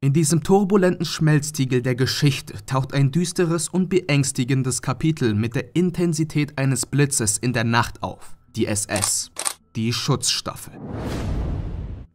In diesem turbulenten Schmelztiegel der Geschichte taucht ein düsteres und beängstigendes Kapitel mit der Intensität eines Blitzes in der Nacht auf. Die SS. Die Schutzstaffel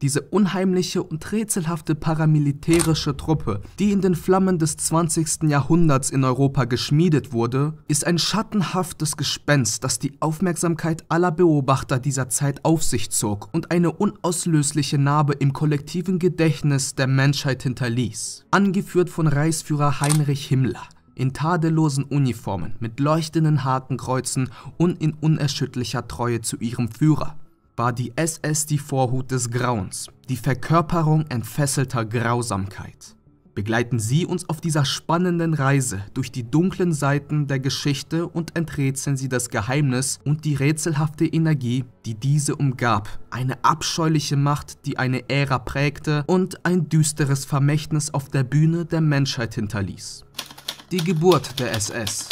diese unheimliche und rätselhafte paramilitärische Truppe, die in den Flammen des 20. Jahrhunderts in Europa geschmiedet wurde, ist ein schattenhaftes Gespenst, das die Aufmerksamkeit aller Beobachter dieser Zeit auf sich zog und eine unauslösliche Narbe im kollektiven Gedächtnis der Menschheit hinterließ. Angeführt von Reichsführer Heinrich Himmler, in tadellosen Uniformen, mit leuchtenden Hakenkreuzen und in unerschütterlicher Treue zu ihrem Führer war die SS die Vorhut des Grauens, die Verkörperung entfesselter Grausamkeit. Begleiten Sie uns auf dieser spannenden Reise durch die dunklen Seiten der Geschichte und enträtseln Sie das Geheimnis und die rätselhafte Energie, die diese umgab. Eine abscheuliche Macht, die eine Ära prägte und ein düsteres Vermächtnis auf der Bühne der Menschheit hinterließ. Die Geburt der SS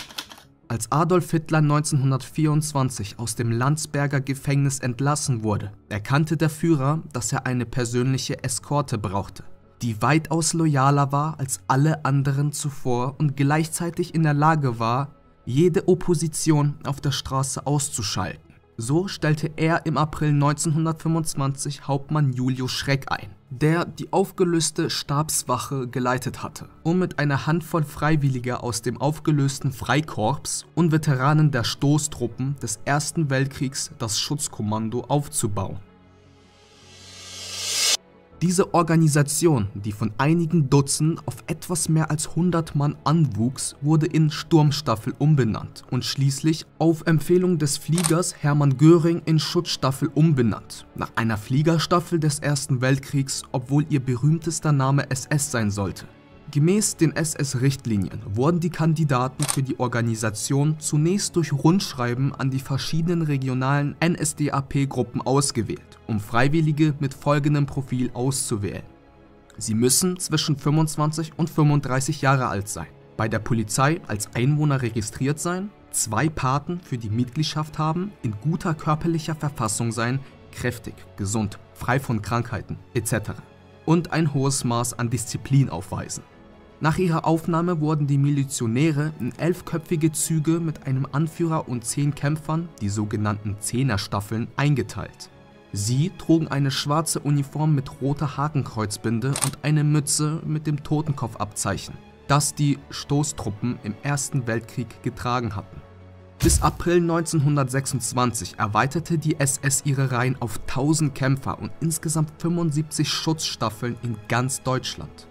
als Adolf Hitler 1924 aus dem Landsberger Gefängnis entlassen wurde, erkannte der Führer, dass er eine persönliche Eskorte brauchte, die weitaus loyaler war als alle anderen zuvor und gleichzeitig in der Lage war, jede Opposition auf der Straße auszuschalten. So stellte er im April 1925 Hauptmann Julius Schreck ein, der die aufgelöste Stabswache geleitet hatte, um mit einer Handvoll Freiwilliger aus dem aufgelösten Freikorps und Veteranen der Stoßtruppen des Ersten Weltkriegs das Schutzkommando aufzubauen. Diese Organisation, die von einigen Dutzend auf etwas mehr als 100 Mann anwuchs, wurde in Sturmstaffel umbenannt und schließlich auf Empfehlung des Fliegers Hermann Göring in Schutzstaffel umbenannt, nach einer Fliegerstaffel des Ersten Weltkriegs, obwohl ihr berühmtester Name SS sein sollte. Gemäß den SS-Richtlinien wurden die Kandidaten für die Organisation zunächst durch Rundschreiben an die verschiedenen regionalen NSDAP-Gruppen ausgewählt, um Freiwillige mit folgendem Profil auszuwählen. Sie müssen zwischen 25 und 35 Jahre alt sein, bei der Polizei als Einwohner registriert sein, zwei Paten für die Mitgliedschaft haben, in guter körperlicher Verfassung sein, kräftig, gesund, frei von Krankheiten etc. und ein hohes Maß an Disziplin aufweisen. Nach ihrer Aufnahme wurden die Milizionäre in elfköpfige Züge mit einem Anführer und zehn Kämpfern, die sogenannten Zehnerstaffeln, eingeteilt. Sie trugen eine schwarze Uniform mit roter Hakenkreuzbinde und eine Mütze mit dem Totenkopfabzeichen, das die Stoßtruppen im Ersten Weltkrieg getragen hatten. Bis April 1926 erweiterte die SS ihre Reihen auf 1000 Kämpfer und insgesamt 75 Schutzstaffeln in ganz Deutschland.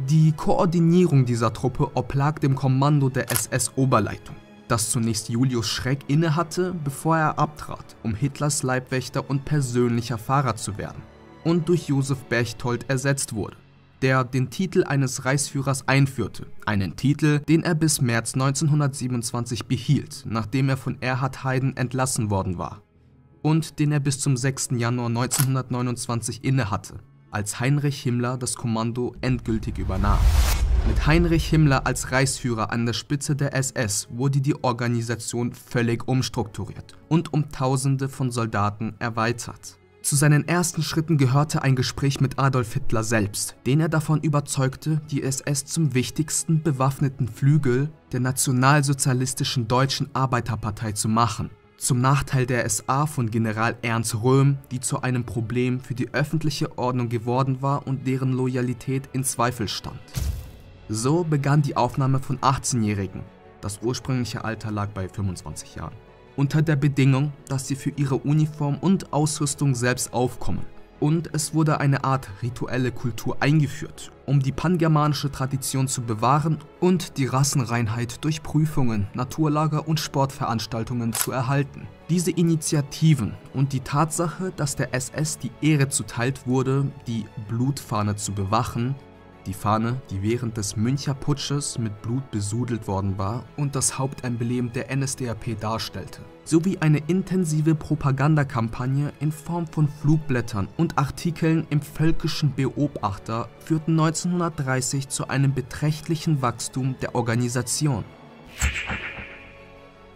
Die Koordinierung dieser Truppe oblag dem Kommando der SS-Oberleitung, das zunächst Julius Schreck innehatte, bevor er abtrat, um Hitlers Leibwächter und persönlicher Fahrer zu werden, und durch Josef Berchtold ersetzt wurde, der den Titel eines Reichsführers einführte, einen Titel, den er bis März 1927 behielt, nachdem er von Erhard Haydn entlassen worden war, und den er bis zum 6. Januar 1929 innehatte als Heinrich Himmler das Kommando endgültig übernahm. Mit Heinrich Himmler als Reichsführer an der Spitze der SS wurde die Organisation völlig umstrukturiert und um Tausende von Soldaten erweitert. Zu seinen ersten Schritten gehörte ein Gespräch mit Adolf Hitler selbst, den er davon überzeugte, die SS zum wichtigsten bewaffneten Flügel der nationalsozialistischen deutschen Arbeiterpartei zu machen zum Nachteil der SA von General Ernst Röhm, die zu einem Problem für die öffentliche Ordnung geworden war und deren Loyalität in Zweifel stand. So begann die Aufnahme von 18-Jährigen, das ursprüngliche Alter lag bei 25 Jahren, unter der Bedingung, dass sie für ihre Uniform und Ausrüstung selbst aufkommen. Und es wurde eine Art rituelle Kultur eingeführt, um die pangermanische Tradition zu bewahren und die Rassenreinheit durch Prüfungen, Naturlager und Sportveranstaltungen zu erhalten. Diese Initiativen und die Tatsache, dass der SS die Ehre zuteilt wurde, die Blutfahne zu bewachen, die Fahne, die während des Müncher Putsches mit Blut besudelt worden war und das Hauptemblem der NSDAP darstellte, sowie eine intensive Propagandakampagne in Form von Flugblättern und Artikeln im völkischen Beobachter führten 1930 zu einem beträchtlichen Wachstum der Organisation.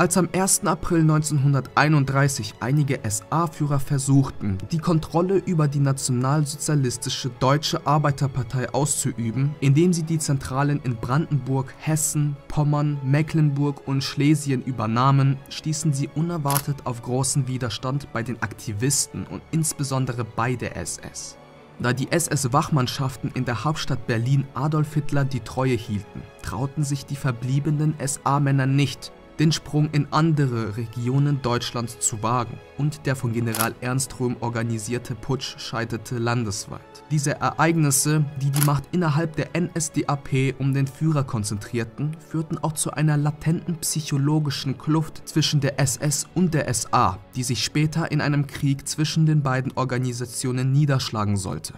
Als am 1. April 1931 einige SA-Führer versuchten, die Kontrolle über die nationalsozialistische Deutsche Arbeiterpartei auszuüben, indem sie die Zentralen in Brandenburg, Hessen, Pommern, Mecklenburg und Schlesien übernahmen, stießen sie unerwartet auf großen Widerstand bei den Aktivisten und insbesondere bei der SS, da die SS-Wachmannschaften in der Hauptstadt Berlin Adolf Hitler die Treue hielten, trauten sich die verbliebenen SA-Männer nicht, den Sprung in andere Regionen Deutschlands zu wagen und der von General Ernst Röhm organisierte Putsch scheiterte landesweit. Diese Ereignisse, die die Macht innerhalb der NSDAP um den Führer konzentrierten, führten auch zu einer latenten psychologischen Kluft zwischen der SS und der SA, die sich später in einem Krieg zwischen den beiden Organisationen niederschlagen sollte.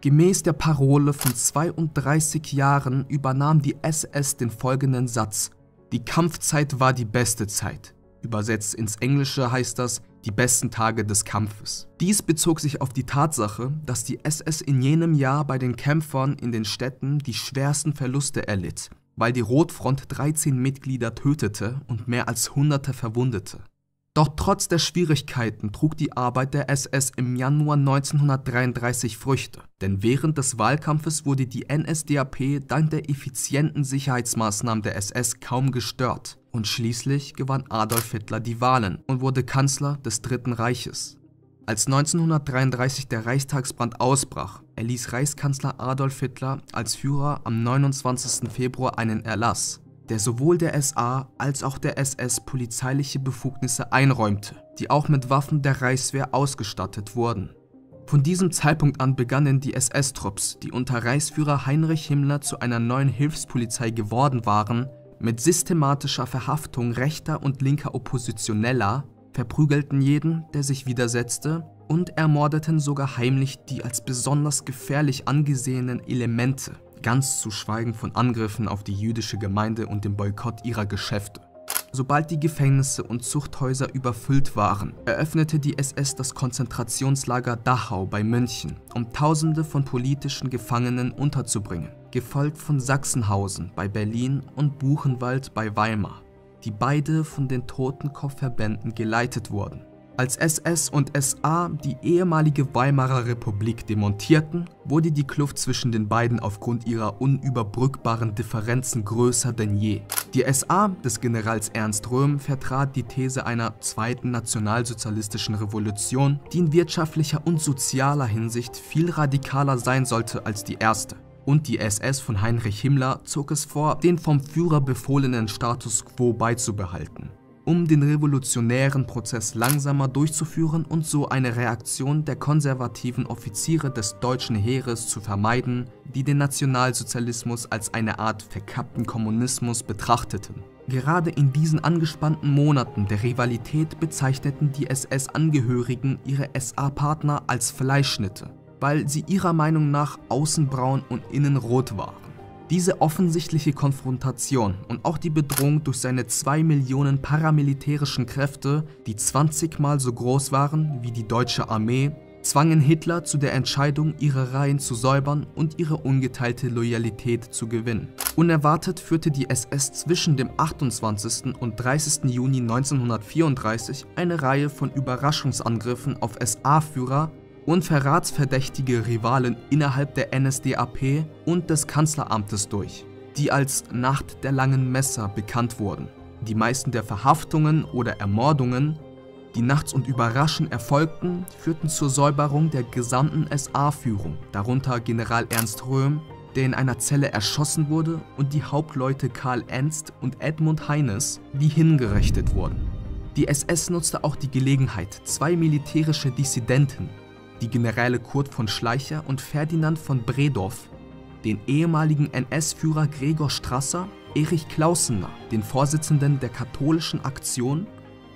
Gemäß der Parole von 32 Jahren übernahm die SS den folgenden Satz die Kampfzeit war die beste Zeit. Übersetzt ins Englische heißt das die besten Tage des Kampfes. Dies bezog sich auf die Tatsache, dass die SS in jenem Jahr bei den Kämpfern in den Städten die schwersten Verluste erlitt, weil die Rotfront 13 Mitglieder tötete und mehr als Hunderte verwundete. Doch trotz der Schwierigkeiten trug die Arbeit der SS im Januar 1933 Früchte, denn während des Wahlkampfes wurde die NSDAP dank der effizienten Sicherheitsmaßnahmen der SS kaum gestört und schließlich gewann Adolf Hitler die Wahlen und wurde Kanzler des Dritten Reiches. Als 1933 der Reichstagsbrand ausbrach, erließ Reichskanzler Adolf Hitler als Führer am 29. Februar einen Erlass, der sowohl der SA als auch der SS polizeiliche Befugnisse einräumte, die auch mit Waffen der Reichswehr ausgestattet wurden. Von diesem Zeitpunkt an begannen die SS-Trupps, die unter Reichsführer Heinrich Himmler zu einer neuen Hilfspolizei geworden waren, mit systematischer Verhaftung rechter und linker Oppositioneller, verprügelten jeden, der sich widersetzte, und ermordeten sogar heimlich die als besonders gefährlich angesehenen Elemente ganz zu schweigen von Angriffen auf die jüdische Gemeinde und dem Boykott ihrer Geschäfte. Sobald die Gefängnisse und Zuchthäuser überfüllt waren, eröffnete die SS das Konzentrationslager Dachau bei München, um Tausende von politischen Gefangenen unterzubringen, gefolgt von Sachsenhausen bei Berlin und Buchenwald bei Weimar, die beide von den Totenkopfverbänden geleitet wurden. Als SS und SA die ehemalige Weimarer Republik demontierten, wurde die Kluft zwischen den beiden aufgrund ihrer unüberbrückbaren Differenzen größer denn je. Die SA des Generals Ernst Röhm vertrat die These einer zweiten nationalsozialistischen Revolution, die in wirtschaftlicher und sozialer Hinsicht viel radikaler sein sollte als die erste und die SS von Heinrich Himmler zog es vor, den vom Führer befohlenen Status quo beizubehalten um den revolutionären Prozess langsamer durchzuführen und so eine Reaktion der konservativen Offiziere des deutschen Heeres zu vermeiden, die den Nationalsozialismus als eine Art verkappten Kommunismus betrachteten. Gerade in diesen angespannten Monaten der Rivalität bezeichneten die SS-Angehörigen ihre SA-Partner als Fleischschnitte, weil sie ihrer Meinung nach außen braun und innen rot waren. Diese offensichtliche Konfrontation und auch die Bedrohung durch seine 2 Millionen paramilitärischen Kräfte, die 20 mal so groß waren wie die deutsche Armee, zwangen Hitler zu der Entscheidung, ihre Reihen zu säubern und ihre ungeteilte Loyalität zu gewinnen. Unerwartet führte die SS zwischen dem 28. und 30. Juni 1934 eine Reihe von Überraschungsangriffen auf SA-Führer und verratsverdächtige Rivalen innerhalb der NSDAP und des Kanzleramtes durch, die als Nacht der langen Messer bekannt wurden. Die meisten der Verhaftungen oder Ermordungen, die nachts und überraschend erfolgten, führten zur Säuberung der gesamten SA-Führung, darunter General Ernst Röhm, der in einer Zelle erschossen wurde, und die Hauptleute Karl Ernst und Edmund Heines, die hingerichtet wurden. Die SS nutzte auch die Gelegenheit, zwei militärische Dissidenten, die Generäle Kurt von Schleicher und Ferdinand von Bredorf, den ehemaligen NS-Führer Gregor Strasser, Erich Klausener, den Vorsitzenden der katholischen Aktion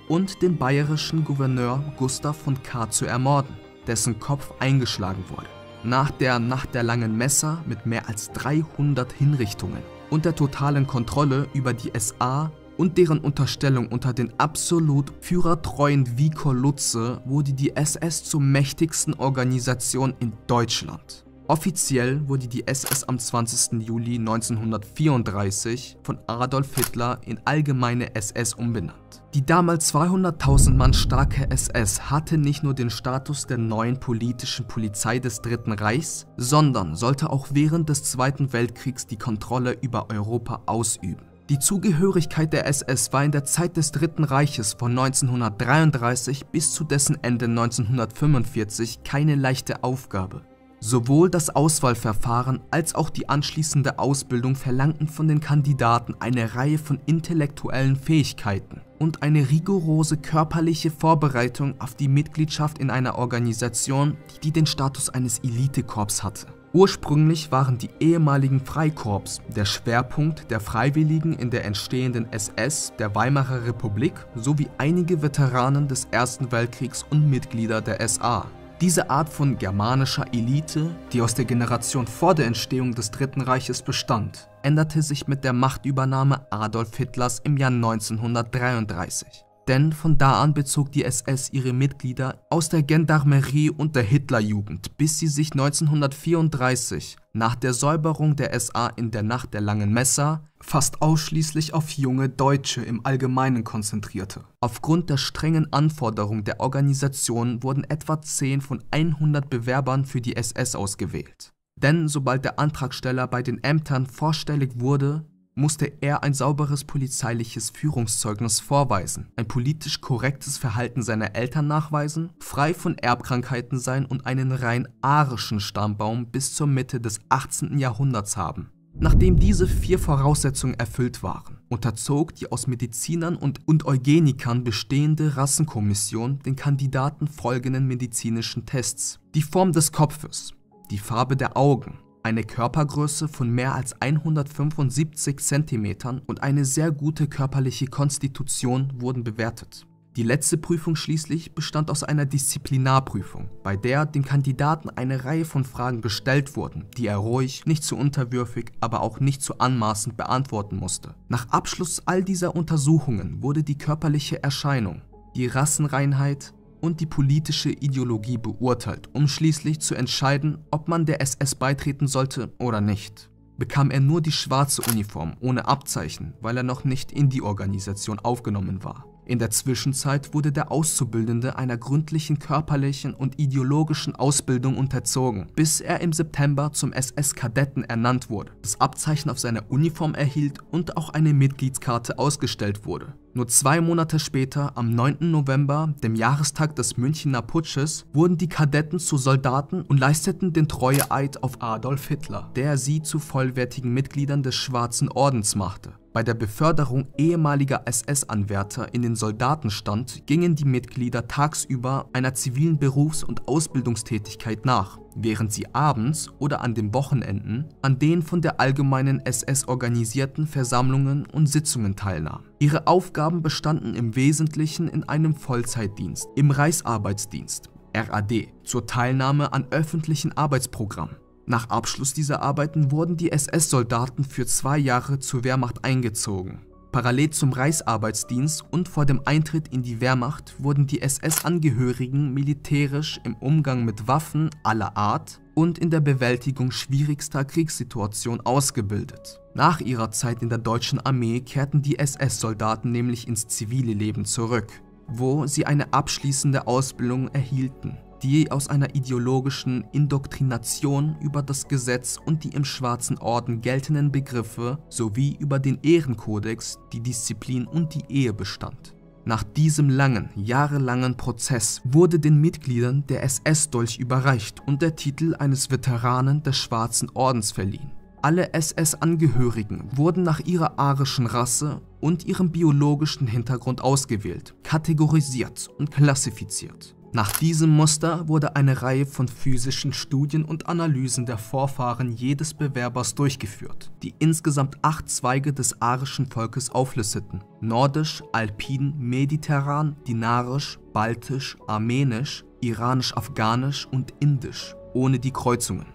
und den bayerischen Gouverneur Gustav von K. zu ermorden, dessen Kopf eingeschlagen wurde. Nach der Nacht der langen Messer mit mehr als 300 Hinrichtungen und der totalen Kontrolle über die SA und deren Unterstellung unter den absolut führertreuen Vico Lutze wurde die SS zur mächtigsten Organisation in Deutschland. Offiziell wurde die SS am 20. Juli 1934 von Adolf Hitler in allgemeine SS umbenannt. Die damals 200.000 Mann starke SS hatte nicht nur den Status der neuen politischen Polizei des Dritten Reichs, sondern sollte auch während des Zweiten Weltkriegs die Kontrolle über Europa ausüben. Die Zugehörigkeit der SS war in der Zeit des Dritten Reiches von 1933 bis zu dessen Ende 1945 keine leichte Aufgabe. Sowohl das Auswahlverfahren als auch die anschließende Ausbildung verlangten von den Kandidaten eine Reihe von intellektuellen Fähigkeiten und eine rigorose körperliche Vorbereitung auf die Mitgliedschaft in einer Organisation, die den Status eines Elitekorps hatte. Ursprünglich waren die ehemaligen Freikorps der Schwerpunkt der Freiwilligen in der entstehenden SS der Weimarer Republik sowie einige Veteranen des Ersten Weltkriegs und Mitglieder der SA. Diese Art von germanischer Elite, die aus der Generation vor der Entstehung des Dritten Reiches bestand, änderte sich mit der Machtübernahme Adolf Hitlers im Jahr 1933 denn von da an bezog die SS ihre Mitglieder aus der Gendarmerie und der Hitlerjugend, bis sie sich 1934 nach der Säuberung der SA in der Nacht der Langen Messer fast ausschließlich auf junge Deutsche im Allgemeinen konzentrierte. Aufgrund der strengen Anforderungen der Organisation wurden etwa 10 von 100 Bewerbern für die SS ausgewählt. Denn sobald der Antragsteller bei den Ämtern vorstellig wurde, musste er ein sauberes polizeiliches Führungszeugnis vorweisen, ein politisch korrektes Verhalten seiner Eltern nachweisen, frei von Erbkrankheiten sein und einen rein arischen Stammbaum bis zur Mitte des 18. Jahrhunderts haben. Nachdem diese vier Voraussetzungen erfüllt waren, unterzog die aus Medizinern und, und Eugenikern bestehende Rassenkommission den Kandidaten folgenden medizinischen Tests. Die Form des Kopfes, die Farbe der Augen, eine Körpergröße von mehr als 175 cm und eine sehr gute körperliche Konstitution wurden bewertet. Die letzte Prüfung schließlich bestand aus einer Disziplinarprüfung, bei der den Kandidaten eine Reihe von Fragen gestellt wurden, die er ruhig, nicht zu unterwürfig, aber auch nicht zu anmaßend beantworten musste. Nach Abschluss all dieser Untersuchungen wurde die körperliche Erscheinung, die Rassenreinheit, und die politische Ideologie beurteilt, um schließlich zu entscheiden, ob man der SS beitreten sollte oder nicht. Bekam er nur die schwarze Uniform ohne Abzeichen, weil er noch nicht in die Organisation aufgenommen war. In der Zwischenzeit wurde der Auszubildende einer gründlichen körperlichen und ideologischen Ausbildung unterzogen, bis er im September zum SS-Kadetten ernannt wurde, das Abzeichen auf seiner Uniform erhielt und auch eine Mitgliedskarte ausgestellt wurde. Nur zwei Monate später, am 9. November, dem Jahrestag des Münchner Putsches, wurden die Kadetten zu Soldaten und leisteten den Treueeid auf Adolf Hitler, der sie zu vollwertigen Mitgliedern des Schwarzen Ordens machte. Bei der Beförderung ehemaliger SS-Anwärter in den Soldatenstand gingen die Mitglieder tagsüber einer zivilen Berufs- und Ausbildungstätigkeit nach, während sie abends oder an den Wochenenden an den von der allgemeinen SS organisierten Versammlungen und Sitzungen teilnahmen. Ihre Aufgaben bestanden im Wesentlichen in einem Vollzeitdienst, im Reichsarbeitsdienst, RAD, zur Teilnahme an öffentlichen Arbeitsprogrammen. Nach Abschluss dieser Arbeiten wurden die SS-Soldaten für zwei Jahre zur Wehrmacht eingezogen. Parallel zum Reichsarbeitsdienst und vor dem Eintritt in die Wehrmacht wurden die SS-Angehörigen militärisch im Umgang mit Waffen aller Art und in der Bewältigung schwierigster Kriegssituationen ausgebildet. Nach ihrer Zeit in der deutschen Armee kehrten die SS-Soldaten nämlich ins zivile Leben zurück, wo sie eine abschließende Ausbildung erhielten die aus einer ideologischen Indoktrination über das Gesetz und die im Schwarzen Orden geltenden Begriffe sowie über den Ehrenkodex, die Disziplin und die Ehe bestand. Nach diesem langen, jahrelangen Prozess wurde den Mitgliedern der SS-Dolch überreicht und der Titel eines Veteranen des Schwarzen Ordens verliehen. Alle SS-Angehörigen wurden nach ihrer arischen Rasse und ihrem biologischen Hintergrund ausgewählt, kategorisiert und klassifiziert. Nach diesem Muster wurde eine Reihe von physischen Studien und Analysen der Vorfahren jedes Bewerbers durchgeführt, die insgesamt acht Zweige des arischen Volkes auflisteten. Nordisch, Alpin, Mediterran, Dinarisch, Baltisch, Armenisch, Iranisch-Afghanisch und Indisch, ohne die Kreuzungen.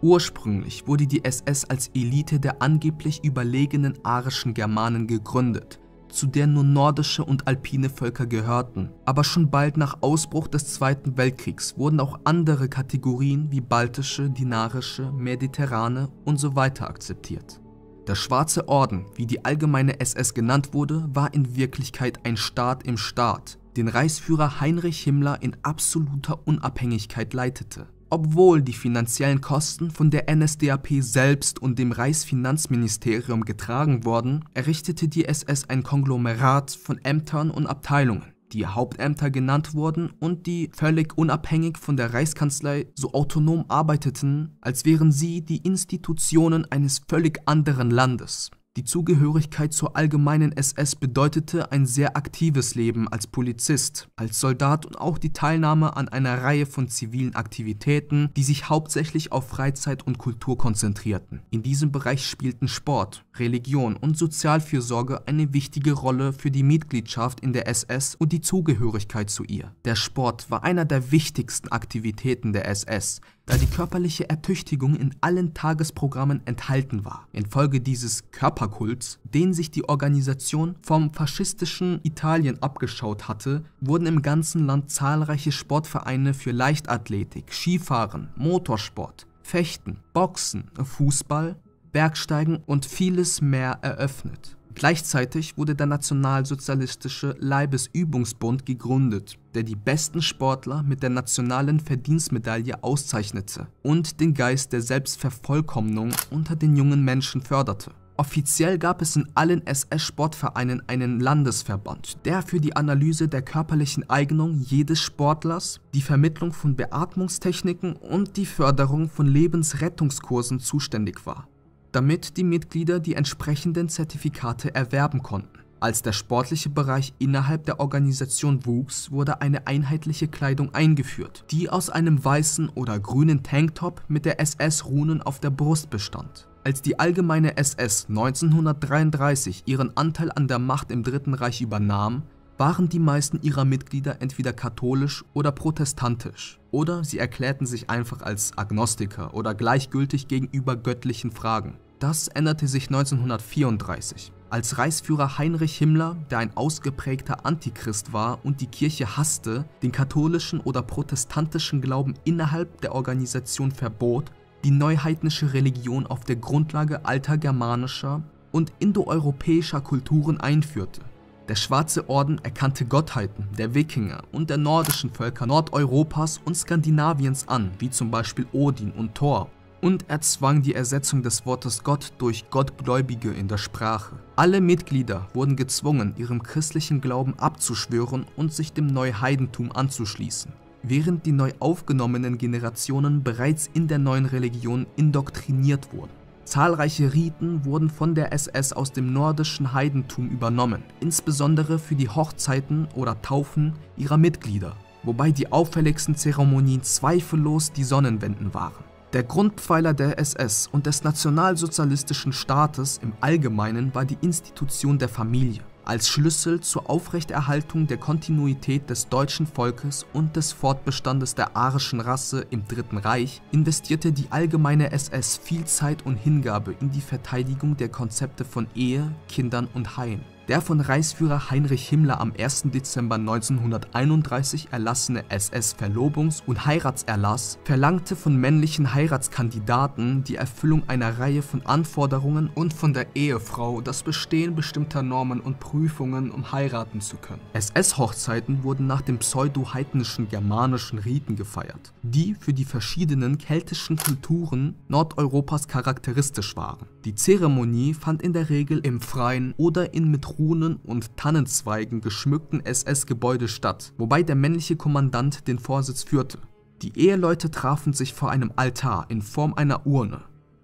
Ursprünglich wurde die SS als Elite der angeblich überlegenen arischen Germanen gegründet, zu der nur nordische und alpine Völker gehörten. Aber schon bald nach Ausbruch des Zweiten Weltkriegs wurden auch andere Kategorien wie baltische, dinarische, mediterrane und so weiter akzeptiert. Der Schwarze Orden, wie die allgemeine SS genannt wurde, war in Wirklichkeit ein Staat im Staat, den Reichsführer Heinrich Himmler in absoluter Unabhängigkeit leitete. Obwohl die finanziellen Kosten von der NSDAP selbst und dem Reichsfinanzministerium getragen wurden, errichtete die SS ein Konglomerat von Ämtern und Abteilungen, die Hauptämter genannt wurden und die völlig unabhängig von der Reichskanzlei so autonom arbeiteten, als wären sie die Institutionen eines völlig anderen Landes. Die Zugehörigkeit zur allgemeinen SS bedeutete ein sehr aktives Leben als Polizist, als Soldat und auch die Teilnahme an einer Reihe von zivilen Aktivitäten, die sich hauptsächlich auf Freizeit und Kultur konzentrierten. In diesem Bereich spielten Sport, Religion und Sozialfürsorge eine wichtige Rolle für die Mitgliedschaft in der SS und die Zugehörigkeit zu ihr. Der Sport war einer der wichtigsten Aktivitäten der SS, da die körperliche Ertüchtigung in allen Tagesprogrammen enthalten war. Infolge dieses Körperkults, den sich die Organisation vom faschistischen Italien abgeschaut hatte, wurden im ganzen Land zahlreiche Sportvereine für Leichtathletik, Skifahren, Motorsport, Fechten, Boxen, Fußball, Bergsteigen und vieles mehr eröffnet. Gleichzeitig wurde der nationalsozialistische Leibesübungsbund gegründet, der die besten Sportler mit der nationalen Verdienstmedaille auszeichnete und den Geist der Selbstvervollkommnung unter den jungen Menschen förderte. Offiziell gab es in allen SS-Sportvereinen einen Landesverband, der für die Analyse der körperlichen Eignung jedes Sportlers, die Vermittlung von Beatmungstechniken und die Förderung von Lebensrettungskursen zuständig war damit die Mitglieder die entsprechenden Zertifikate erwerben konnten. Als der sportliche Bereich innerhalb der Organisation wuchs, wurde eine einheitliche Kleidung eingeführt, die aus einem weißen oder grünen Tanktop mit der SS-Runen auf der Brust bestand. Als die allgemeine SS 1933 ihren Anteil an der Macht im Dritten Reich übernahm, waren die meisten ihrer Mitglieder entweder katholisch oder protestantisch, oder sie erklärten sich einfach als Agnostiker oder gleichgültig gegenüber göttlichen Fragen. Das änderte sich 1934, als Reichsführer Heinrich Himmler, der ein ausgeprägter Antichrist war und die Kirche hasste, den katholischen oder protestantischen Glauben innerhalb der Organisation verbot, die neuheidnische Religion auf der Grundlage alter germanischer und indoeuropäischer Kulturen einführte. Der Schwarze Orden erkannte Gottheiten der Wikinger und der nordischen Völker Nordeuropas und Skandinaviens an, wie zum Beispiel Odin und Thor, und erzwang die Ersetzung des Wortes Gott durch Gottgläubige in der Sprache. Alle Mitglieder wurden gezwungen, ihrem christlichen Glauben abzuschwören und sich dem Neuheidentum anzuschließen, während die neu aufgenommenen Generationen bereits in der neuen Religion indoktriniert wurden. Zahlreiche Riten wurden von der SS aus dem nordischen Heidentum übernommen, insbesondere für die Hochzeiten oder Taufen ihrer Mitglieder, wobei die auffälligsten Zeremonien zweifellos die Sonnenwenden waren. Der Grundpfeiler der SS und des nationalsozialistischen Staates im Allgemeinen war die Institution der Familie als Schlüssel zur Aufrechterhaltung der Kontinuität des deutschen Volkes und des Fortbestandes der arischen Rasse im Dritten Reich investierte die allgemeine SS viel Zeit und Hingabe in die Verteidigung der Konzepte von Ehe, Kindern und Heim. Der von Reichsführer Heinrich Himmler am 1. Dezember 1931 erlassene SS-Verlobungs- und Heiratserlass verlangte von männlichen Heiratskandidaten die Erfüllung einer Reihe von Anforderungen und von der Ehefrau das Bestehen bestimmter Normen und Prüfungen, um heiraten zu können. SS-Hochzeiten wurden nach dem pseudo-heidnischen germanischen Riten gefeiert, die für die verschiedenen keltischen Kulturen Nordeuropas charakteristisch waren. Die Zeremonie fand in der Regel im Freien oder in mit Runen und Tannenzweigen geschmückten SS-Gebäude statt, wobei der männliche Kommandant den Vorsitz führte. Die Eheleute trafen sich vor einem Altar in Form einer Urne,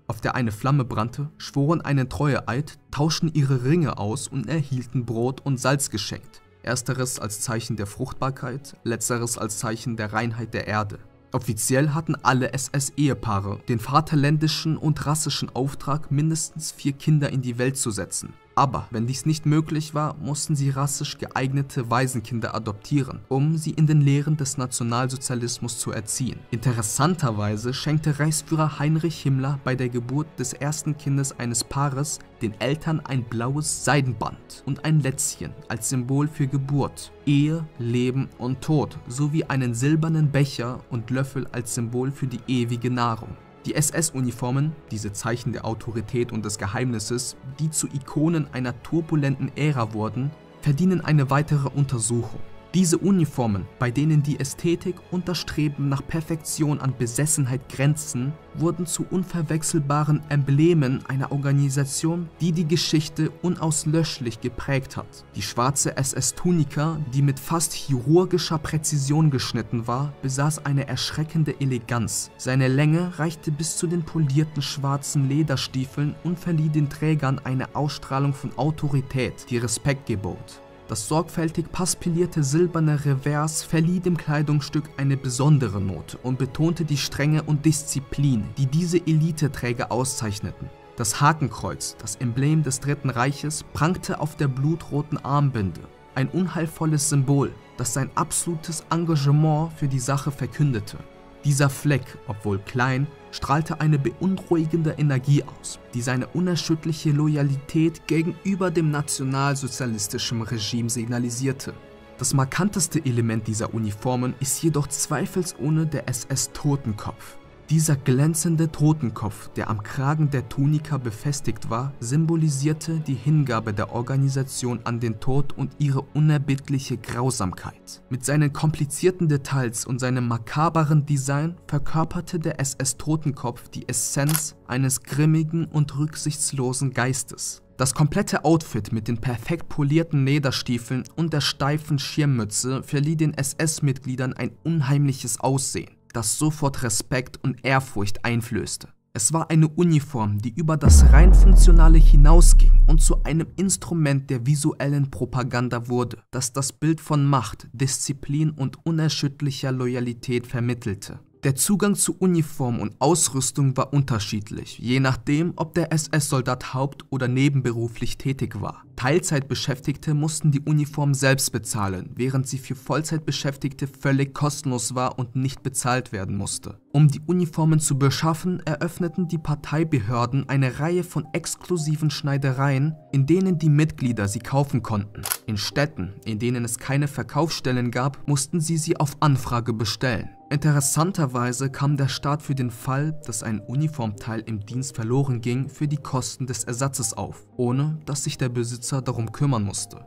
auf der eine Flamme brannte, schworen einen Treueeid, tauschten ihre Ringe aus und erhielten Brot und Salz geschenkt. Ersteres als Zeichen der Fruchtbarkeit, letzteres als Zeichen der Reinheit der Erde. Offiziell hatten alle SS-Ehepaare den vaterländischen und rassischen Auftrag, mindestens vier Kinder in die Welt zu setzen. Aber wenn dies nicht möglich war, mussten sie rassisch geeignete Waisenkinder adoptieren, um sie in den Lehren des Nationalsozialismus zu erziehen. Interessanterweise schenkte Reichsführer Heinrich Himmler bei der Geburt des ersten Kindes eines Paares den Eltern ein blaues Seidenband und ein Lätzchen als Symbol für Geburt, Ehe, Leben und Tod sowie einen silbernen Becher und Löffel als Symbol für die ewige Nahrung. Die SS-Uniformen, diese Zeichen der Autorität und des Geheimnisses, die zu Ikonen einer turbulenten Ära wurden, verdienen eine weitere Untersuchung. Diese Uniformen, bei denen die Ästhetik und das Streben nach Perfektion an Besessenheit grenzen, wurden zu unverwechselbaren Emblemen einer Organisation, die die Geschichte unauslöschlich geprägt hat. Die schwarze SS-Tunika, die mit fast chirurgischer Präzision geschnitten war, besaß eine erschreckende Eleganz. Seine Länge reichte bis zu den polierten schwarzen Lederstiefeln und verlieh den Trägern eine Ausstrahlung von Autorität, die Respekt gebot. Das sorgfältig paspellierte silberne Revers verlieh dem Kleidungsstück eine besondere Note und betonte die Strenge und Disziplin, die diese Eliteträger auszeichneten. Das Hakenkreuz, das Emblem des Dritten Reiches, prangte auf der blutroten Armbinde, ein unheilvolles Symbol, das sein absolutes Engagement für die Sache verkündete. Dieser Fleck, obwohl klein, strahlte eine beunruhigende Energie aus, die seine unerschütterliche Loyalität gegenüber dem nationalsozialistischen Regime signalisierte. Das markanteste Element dieser Uniformen ist jedoch zweifelsohne der SS-Totenkopf, dieser glänzende Totenkopf, der am Kragen der Tunika befestigt war, symbolisierte die Hingabe der Organisation an den Tod und ihre unerbittliche Grausamkeit. Mit seinen komplizierten Details und seinem makaberen Design verkörperte der SS-Totenkopf die Essenz eines grimmigen und rücksichtslosen Geistes. Das komplette Outfit mit den perfekt polierten Lederstiefeln und der steifen Schirmmütze verlieh den SS-Mitgliedern ein unheimliches Aussehen das sofort Respekt und Ehrfurcht einflößte. Es war eine Uniform, die über das rein Funktionale hinausging und zu einem Instrument der visuellen Propaganda wurde, das das Bild von Macht, Disziplin und unerschütterlicher Loyalität vermittelte. Der Zugang zu Uniform und Ausrüstung war unterschiedlich, je nachdem, ob der SS-Soldat haupt- oder nebenberuflich tätig war. Teilzeitbeschäftigte mussten die Uniform selbst bezahlen, während sie für Vollzeitbeschäftigte völlig kostenlos war und nicht bezahlt werden musste. Um die Uniformen zu beschaffen, eröffneten die Parteibehörden eine Reihe von exklusiven Schneidereien, in denen die Mitglieder sie kaufen konnten. In Städten, in denen es keine Verkaufsstellen gab, mussten sie sie auf Anfrage bestellen. Interessanterweise kam der Staat für den Fall, dass ein Uniformteil im Dienst verloren ging, für die Kosten des Ersatzes auf, ohne dass sich der Besitzer darum kümmern musste.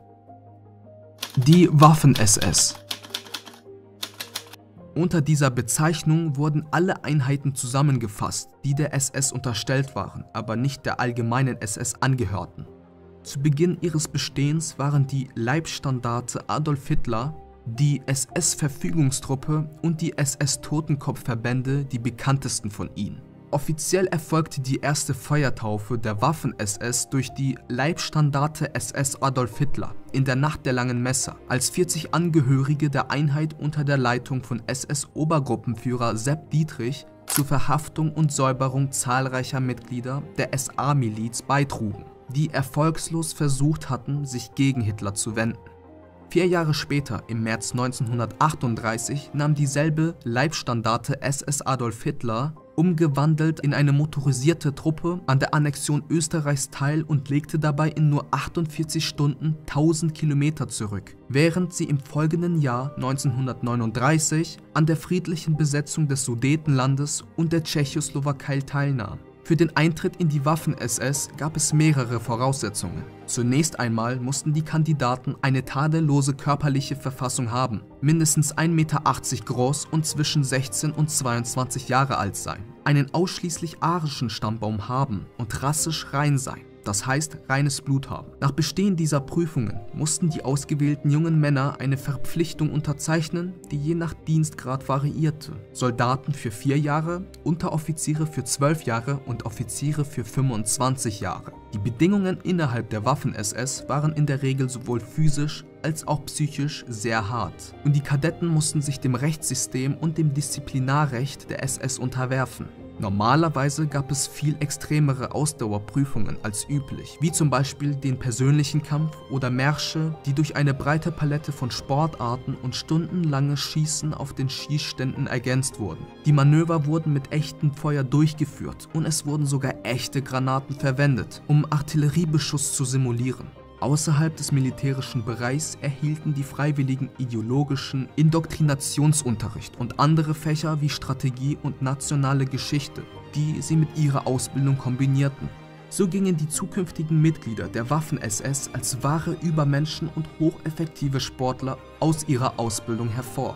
Die Waffen-SS Unter dieser Bezeichnung wurden alle Einheiten zusammengefasst, die der SS unterstellt waren, aber nicht der allgemeinen SS angehörten. Zu Beginn ihres Bestehens waren die Leibstandarte Adolf Hitler, die SS-Verfügungstruppe und die SS-Totenkopfverbände die bekanntesten von ihnen. Offiziell erfolgte die erste Feuertaufe der Waffen-SS durch die Leibstandarte SS Adolf Hitler in der Nacht der Langen Messer, als 40 Angehörige der Einheit unter der Leitung von SS-Obergruppenführer Sepp Dietrich zur Verhaftung und Säuberung zahlreicher Mitglieder der SA-Miliz beitrugen, die erfolgslos versucht hatten, sich gegen Hitler zu wenden. Vier Jahre später, im März 1938, nahm dieselbe Leibstandarte SS Adolf Hitler, umgewandelt in eine motorisierte Truppe, an der Annexion Österreichs teil und legte dabei in nur 48 Stunden 1000 Kilometer zurück, während sie im folgenden Jahr 1939 an der friedlichen Besetzung des Sudetenlandes und der Tschechoslowakei teilnahm. Für den Eintritt in die Waffen-SS gab es mehrere Voraussetzungen. Zunächst einmal mussten die Kandidaten eine tadellose körperliche Verfassung haben, mindestens 1,80 Meter groß und zwischen 16 und 22 Jahre alt sein, einen ausschließlich arischen Stammbaum haben und rassisch rein sein das heißt reines Blut haben. Nach Bestehen dieser Prüfungen mussten die ausgewählten jungen Männer eine Verpflichtung unterzeichnen, die je nach Dienstgrad variierte. Soldaten für vier Jahre, Unteroffiziere für zwölf Jahre und Offiziere für 25 Jahre. Die Bedingungen innerhalb der Waffen-SS waren in der Regel sowohl physisch als auch psychisch sehr hart. Und die Kadetten mussten sich dem Rechtssystem und dem Disziplinarrecht der SS unterwerfen. Normalerweise gab es viel extremere Ausdauerprüfungen als üblich, wie zum Beispiel den persönlichen Kampf oder Märsche, die durch eine breite Palette von Sportarten und stundenlanges Schießen auf den Schießständen ergänzt wurden. Die Manöver wurden mit echtem Feuer durchgeführt und es wurden sogar echte Granaten verwendet, um Artilleriebeschuss zu simulieren. Außerhalb des militärischen Bereichs erhielten die Freiwilligen ideologischen Indoktrinationsunterricht und andere Fächer wie Strategie und nationale Geschichte, die sie mit ihrer Ausbildung kombinierten. So gingen die zukünftigen Mitglieder der Waffen-SS als wahre Übermenschen und hocheffektive Sportler aus ihrer Ausbildung hervor.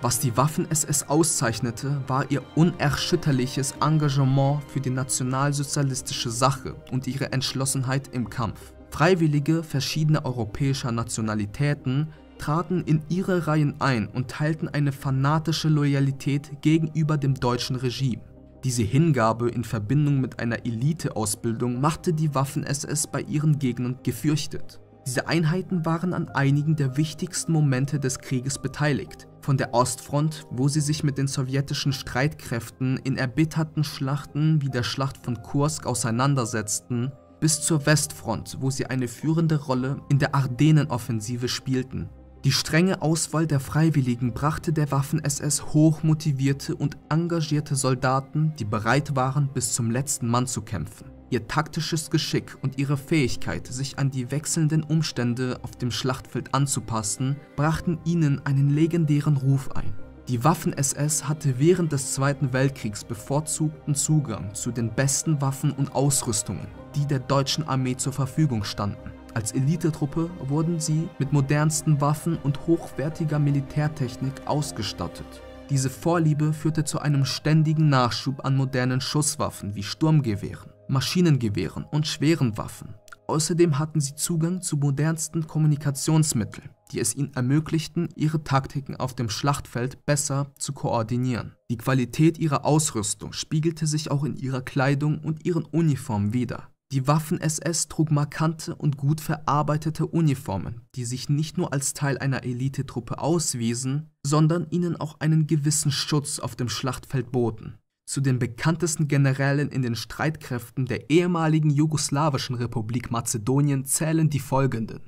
Was die Waffen-SS auszeichnete, war ihr unerschütterliches Engagement für die nationalsozialistische Sache und ihre Entschlossenheit im Kampf. Freiwillige verschiedener europäischer Nationalitäten traten in ihre Reihen ein und teilten eine fanatische Loyalität gegenüber dem deutschen Regime. Diese Hingabe in Verbindung mit einer Eliteausbildung machte die Waffen-SS bei ihren Gegnern gefürchtet. Diese Einheiten waren an einigen der wichtigsten Momente des Krieges beteiligt, von der Ostfront, wo sie sich mit den sowjetischen Streitkräften in erbitterten Schlachten wie der Schlacht von Kursk auseinandersetzten, bis zur Westfront, wo sie eine führende Rolle in der Ardennenoffensive spielten. Die strenge Auswahl der Freiwilligen brachte der Waffen-SS hochmotivierte und engagierte Soldaten, die bereit waren, bis zum letzten Mann zu kämpfen. Ihr taktisches Geschick und ihre Fähigkeit, sich an die wechselnden Umstände auf dem Schlachtfeld anzupassen, brachten ihnen einen legendären Ruf ein. Die Waffen-SS hatte während des Zweiten Weltkriegs bevorzugten Zugang zu den besten Waffen und Ausrüstungen, die der deutschen Armee zur Verfügung standen. Als Elitetruppe wurden sie mit modernsten Waffen und hochwertiger Militärtechnik ausgestattet. Diese Vorliebe führte zu einem ständigen Nachschub an modernen Schusswaffen wie Sturmgewehren, Maschinengewehren und schweren Waffen. Außerdem hatten sie Zugang zu modernsten Kommunikationsmitteln die es ihnen ermöglichten, ihre Taktiken auf dem Schlachtfeld besser zu koordinieren. Die Qualität ihrer Ausrüstung spiegelte sich auch in ihrer Kleidung und ihren Uniformen wider. Die Waffen-SS trug markante und gut verarbeitete Uniformen, die sich nicht nur als Teil einer Elitetruppe auswiesen, sondern ihnen auch einen gewissen Schutz auf dem Schlachtfeld boten. Zu den bekanntesten Generälen in den Streitkräften der ehemaligen jugoslawischen Republik Mazedonien zählen die folgenden.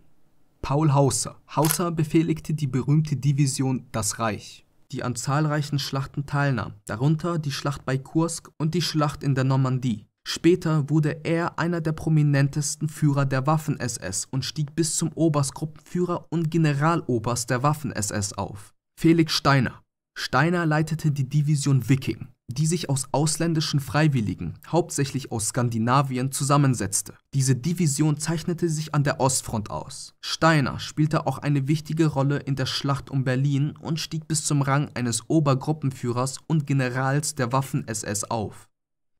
Paul Hauser. Hauser befehligte die berühmte Division Das Reich, die an zahlreichen Schlachten teilnahm, darunter die Schlacht bei Kursk und die Schlacht in der Normandie. Später wurde er einer der prominentesten Führer der Waffen-SS und stieg bis zum Oberstgruppenführer und Generaloberst der Waffen-SS auf. Felix Steiner. Steiner leitete die Division Viking die sich aus ausländischen Freiwilligen, hauptsächlich aus Skandinavien, zusammensetzte. Diese Division zeichnete sich an der Ostfront aus. Steiner spielte auch eine wichtige Rolle in der Schlacht um Berlin und stieg bis zum Rang eines Obergruppenführers und Generals der Waffen-SS auf.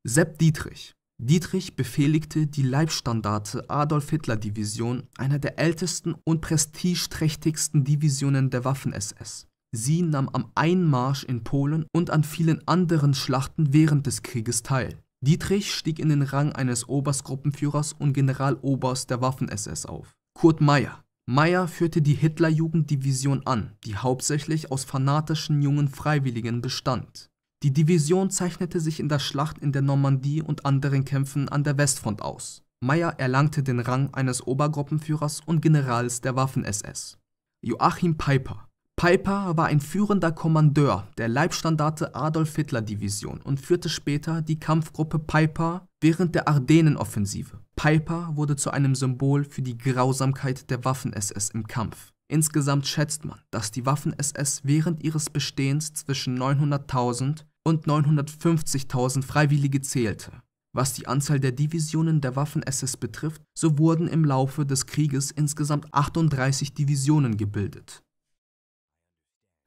Sepp Dietrich Dietrich befehligte die Leibstandarte Adolf Hitler Division, einer der ältesten und prestigeträchtigsten Divisionen der Waffen-SS. Sie nahm am Einmarsch in Polen und an vielen anderen Schlachten während des Krieges teil. Dietrich stieg in den Rang eines Oberstgruppenführers und Generaloberst der Waffen-SS auf. Kurt Meyer. Meyer führte die Hitlerjugenddivision an, die hauptsächlich aus fanatischen jungen Freiwilligen bestand. Die Division zeichnete sich in der Schlacht in der Normandie und anderen Kämpfen an der Westfront aus. Meyer erlangte den Rang eines Obergruppenführers und Generals der Waffen-SS. Joachim Peiper. Piper war ein führender Kommandeur der Leibstandarte Adolf Hitler Division und führte später die Kampfgruppe Piper während der Ardennenoffensive. Piper wurde zu einem Symbol für die Grausamkeit der Waffen-SS im Kampf. Insgesamt schätzt man, dass die Waffen-SS während ihres Bestehens zwischen 900.000 und 950.000 Freiwillige zählte. Was die Anzahl der Divisionen der Waffen-SS betrifft, so wurden im Laufe des Krieges insgesamt 38 Divisionen gebildet.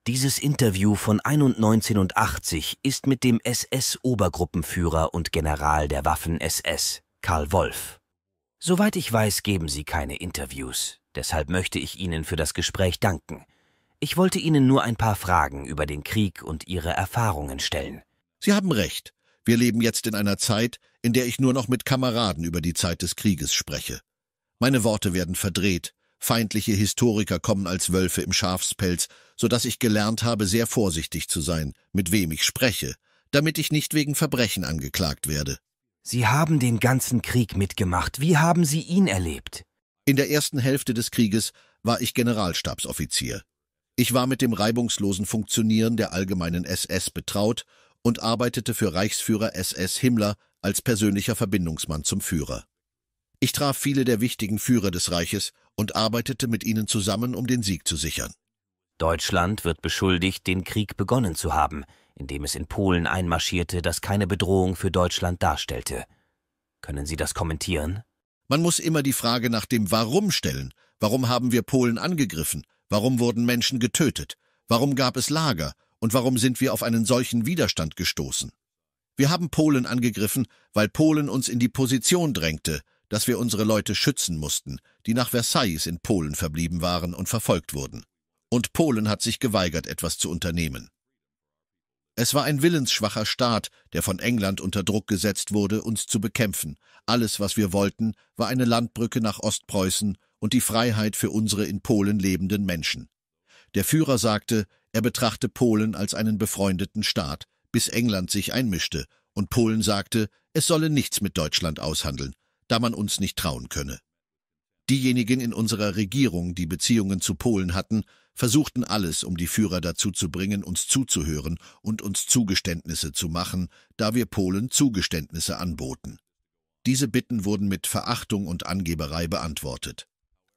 Dieses Interview von 1981 ist mit dem SS-Obergruppenführer und General der Waffen-SS, Karl Wolf. Soweit ich weiß, geben Sie keine Interviews. Deshalb möchte ich Ihnen für das Gespräch danken. Ich wollte Ihnen nur ein paar Fragen über den Krieg und Ihre Erfahrungen stellen. Sie haben recht. Wir leben jetzt in einer Zeit, in der ich nur noch mit Kameraden über die Zeit des Krieges spreche. Meine Worte werden verdreht, Feindliche Historiker kommen als Wölfe im Schafspelz, so dass ich gelernt habe, sehr vorsichtig zu sein, mit wem ich spreche, damit ich nicht wegen Verbrechen angeklagt werde. Sie haben den ganzen Krieg mitgemacht. Wie haben Sie ihn erlebt? In der ersten Hälfte des Krieges war ich Generalstabsoffizier. Ich war mit dem reibungslosen Funktionieren der allgemeinen SS betraut und arbeitete für Reichsführer SS Himmler als persönlicher Verbindungsmann zum Führer. Ich traf viele der wichtigen Führer des Reiches und arbeitete mit ihnen zusammen, um den Sieg zu sichern. Deutschland wird beschuldigt, den Krieg begonnen zu haben, indem es in Polen einmarschierte, das keine Bedrohung für Deutschland darstellte. Können Sie das kommentieren? Man muss immer die Frage nach dem Warum stellen. Warum haben wir Polen angegriffen? Warum wurden Menschen getötet? Warum gab es Lager? Und warum sind wir auf einen solchen Widerstand gestoßen? Wir haben Polen angegriffen, weil Polen uns in die Position drängte, dass wir unsere Leute schützen mussten, die nach Versailles in Polen verblieben waren und verfolgt wurden. Und Polen hat sich geweigert, etwas zu unternehmen. Es war ein willensschwacher Staat, der von England unter Druck gesetzt wurde, uns zu bekämpfen. Alles, was wir wollten, war eine Landbrücke nach Ostpreußen und die Freiheit für unsere in Polen lebenden Menschen. Der Führer sagte, er betrachte Polen als einen befreundeten Staat, bis England sich einmischte, und Polen sagte, es solle nichts mit Deutschland aushandeln, da man uns nicht trauen könne. Diejenigen in unserer Regierung, die Beziehungen zu Polen hatten, versuchten alles, um die Führer dazu zu bringen, uns zuzuhören und uns Zugeständnisse zu machen, da wir Polen Zugeständnisse anboten. Diese Bitten wurden mit Verachtung und Angeberei beantwortet.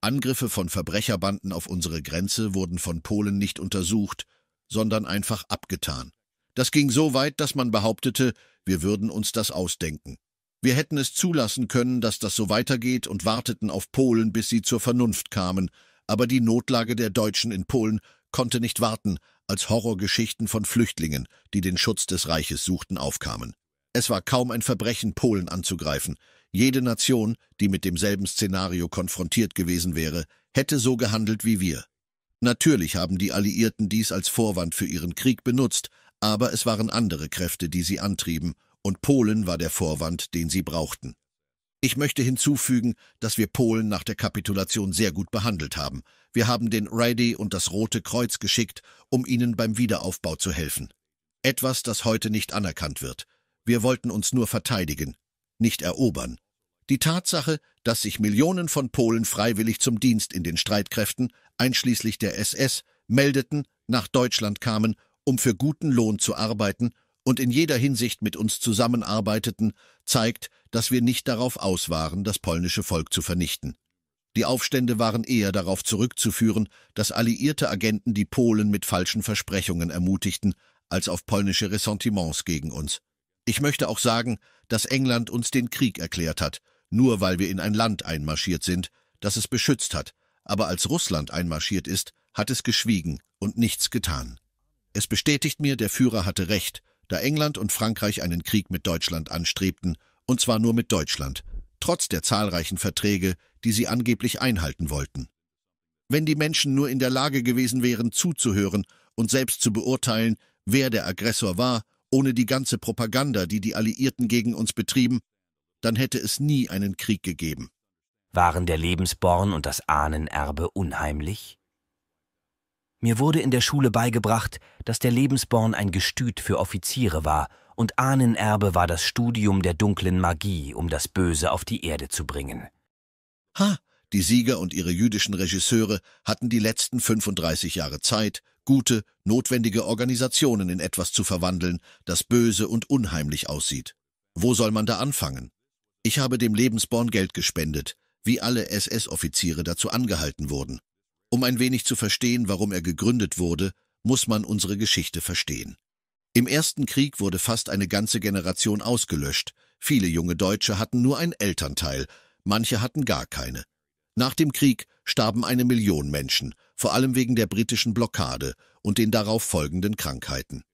Angriffe von Verbrecherbanden auf unsere Grenze wurden von Polen nicht untersucht, sondern einfach abgetan. Das ging so weit, dass man behauptete, wir würden uns das ausdenken. Wir hätten es zulassen können, dass das so weitergeht und warteten auf Polen, bis sie zur Vernunft kamen. Aber die Notlage der Deutschen in Polen konnte nicht warten, als Horrorgeschichten von Flüchtlingen, die den Schutz des Reiches suchten, aufkamen. Es war kaum ein Verbrechen, Polen anzugreifen. Jede Nation, die mit demselben Szenario konfrontiert gewesen wäre, hätte so gehandelt wie wir. Natürlich haben die Alliierten dies als Vorwand für ihren Krieg benutzt, aber es waren andere Kräfte, die sie antrieben, und Polen war der Vorwand, den sie brauchten. Ich möchte hinzufügen, dass wir Polen nach der Kapitulation sehr gut behandelt haben. Wir haben den Ready und das Rote Kreuz geschickt, um ihnen beim Wiederaufbau zu helfen. Etwas, das heute nicht anerkannt wird. Wir wollten uns nur verteidigen, nicht erobern. Die Tatsache, dass sich Millionen von Polen freiwillig zum Dienst in den Streitkräften, einschließlich der SS, meldeten, nach Deutschland kamen, um für guten Lohn zu arbeiten, und in jeder Hinsicht mit uns zusammenarbeiteten, zeigt, dass wir nicht darauf aus waren, das polnische Volk zu vernichten. Die Aufstände waren eher darauf zurückzuführen, dass alliierte Agenten die Polen mit falschen Versprechungen ermutigten, als auf polnische Ressentiments gegen uns. Ich möchte auch sagen, dass England uns den Krieg erklärt hat, nur weil wir in ein Land einmarschiert sind, das es beschützt hat, aber als Russland einmarschiert ist, hat es geschwiegen und nichts getan. Es bestätigt mir, der Führer hatte recht, da England und Frankreich einen Krieg mit Deutschland anstrebten, und zwar nur mit Deutschland, trotz der zahlreichen Verträge, die sie angeblich einhalten wollten. Wenn die Menschen nur in der Lage gewesen wären, zuzuhören und selbst zu beurteilen, wer der Aggressor war, ohne die ganze Propaganda, die die Alliierten gegen uns betrieben, dann hätte es nie einen Krieg gegeben. Waren der Lebensborn und das Ahnenerbe unheimlich? Mir wurde in der Schule beigebracht, dass der Lebensborn ein Gestüt für Offiziere war und Ahnenerbe war das Studium der dunklen Magie, um das Böse auf die Erde zu bringen. Ha! Die Sieger und ihre jüdischen Regisseure hatten die letzten 35 Jahre Zeit, gute, notwendige Organisationen in etwas zu verwandeln, das böse und unheimlich aussieht. Wo soll man da anfangen? Ich habe dem Lebensborn Geld gespendet, wie alle SS-Offiziere dazu angehalten wurden. Um ein wenig zu verstehen, warum er gegründet wurde, muss man unsere Geschichte verstehen. Im Ersten Krieg wurde fast eine ganze Generation ausgelöscht. Viele junge Deutsche hatten nur einen Elternteil, manche hatten gar keine. Nach dem Krieg starben eine Million Menschen, vor allem wegen der britischen Blockade und den darauf folgenden Krankheiten.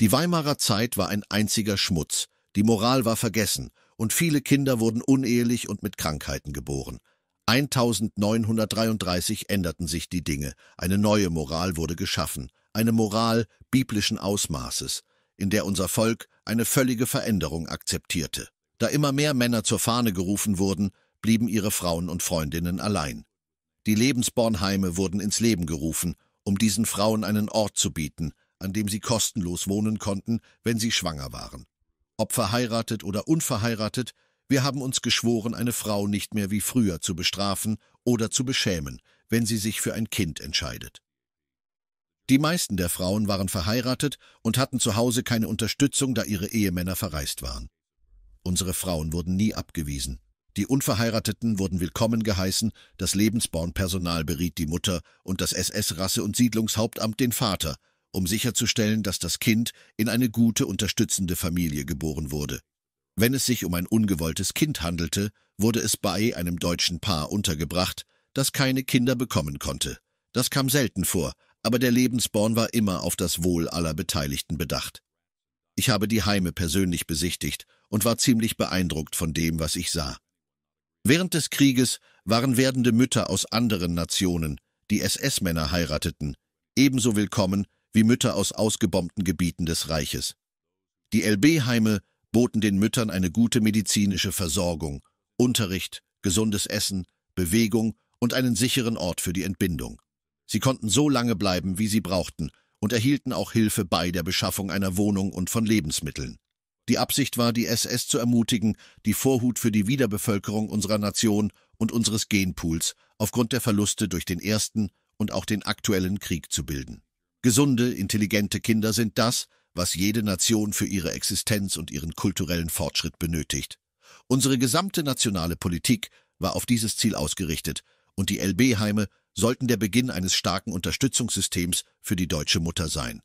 Die Weimarer Zeit war ein einziger Schmutz, die Moral war vergessen und viele Kinder wurden unehelich und mit Krankheiten geboren. 1933 änderten sich die Dinge. Eine neue Moral wurde geschaffen. Eine Moral biblischen Ausmaßes, in der unser Volk eine völlige Veränderung akzeptierte. Da immer mehr Männer zur Fahne gerufen wurden, blieben ihre Frauen und Freundinnen allein. Die Lebensbornheime wurden ins Leben gerufen, um diesen Frauen einen Ort zu bieten, an dem sie kostenlos wohnen konnten, wenn sie schwanger waren. Ob verheiratet oder unverheiratet, wir haben uns geschworen, eine Frau nicht mehr wie früher zu bestrafen oder zu beschämen, wenn sie sich für ein Kind entscheidet. Die meisten der Frauen waren verheiratet und hatten zu Hause keine Unterstützung, da ihre Ehemänner verreist waren. Unsere Frauen wurden nie abgewiesen. Die Unverheirateten wurden willkommen geheißen, das Lebensbornpersonal beriet die Mutter und das SS-Rasse- und Siedlungshauptamt den Vater, um sicherzustellen, dass das Kind in eine gute, unterstützende Familie geboren wurde. Wenn es sich um ein ungewolltes Kind handelte, wurde es bei einem deutschen Paar untergebracht, das keine Kinder bekommen konnte. Das kam selten vor, aber der Lebensborn war immer auf das Wohl aller Beteiligten bedacht. Ich habe die Heime persönlich besichtigt und war ziemlich beeindruckt von dem, was ich sah. Während des Krieges waren werdende Mütter aus anderen Nationen, die SS-Männer heirateten, ebenso willkommen wie Mütter aus ausgebombten Gebieten des Reiches. Die LB-Heime boten den Müttern eine gute medizinische Versorgung, Unterricht, gesundes Essen, Bewegung und einen sicheren Ort für die Entbindung. Sie konnten so lange bleiben, wie sie brauchten, und erhielten auch Hilfe bei der Beschaffung einer Wohnung und von Lebensmitteln. Die Absicht war, die SS zu ermutigen, die Vorhut für die Wiederbevölkerung unserer Nation und unseres Genpools aufgrund der Verluste durch den Ersten und auch den aktuellen Krieg zu bilden. Gesunde, intelligente Kinder sind das, was jede Nation für ihre Existenz und ihren kulturellen Fortschritt benötigt. Unsere gesamte nationale Politik war auf dieses Ziel ausgerichtet und die LB-Heime sollten der Beginn eines starken Unterstützungssystems für die deutsche Mutter sein.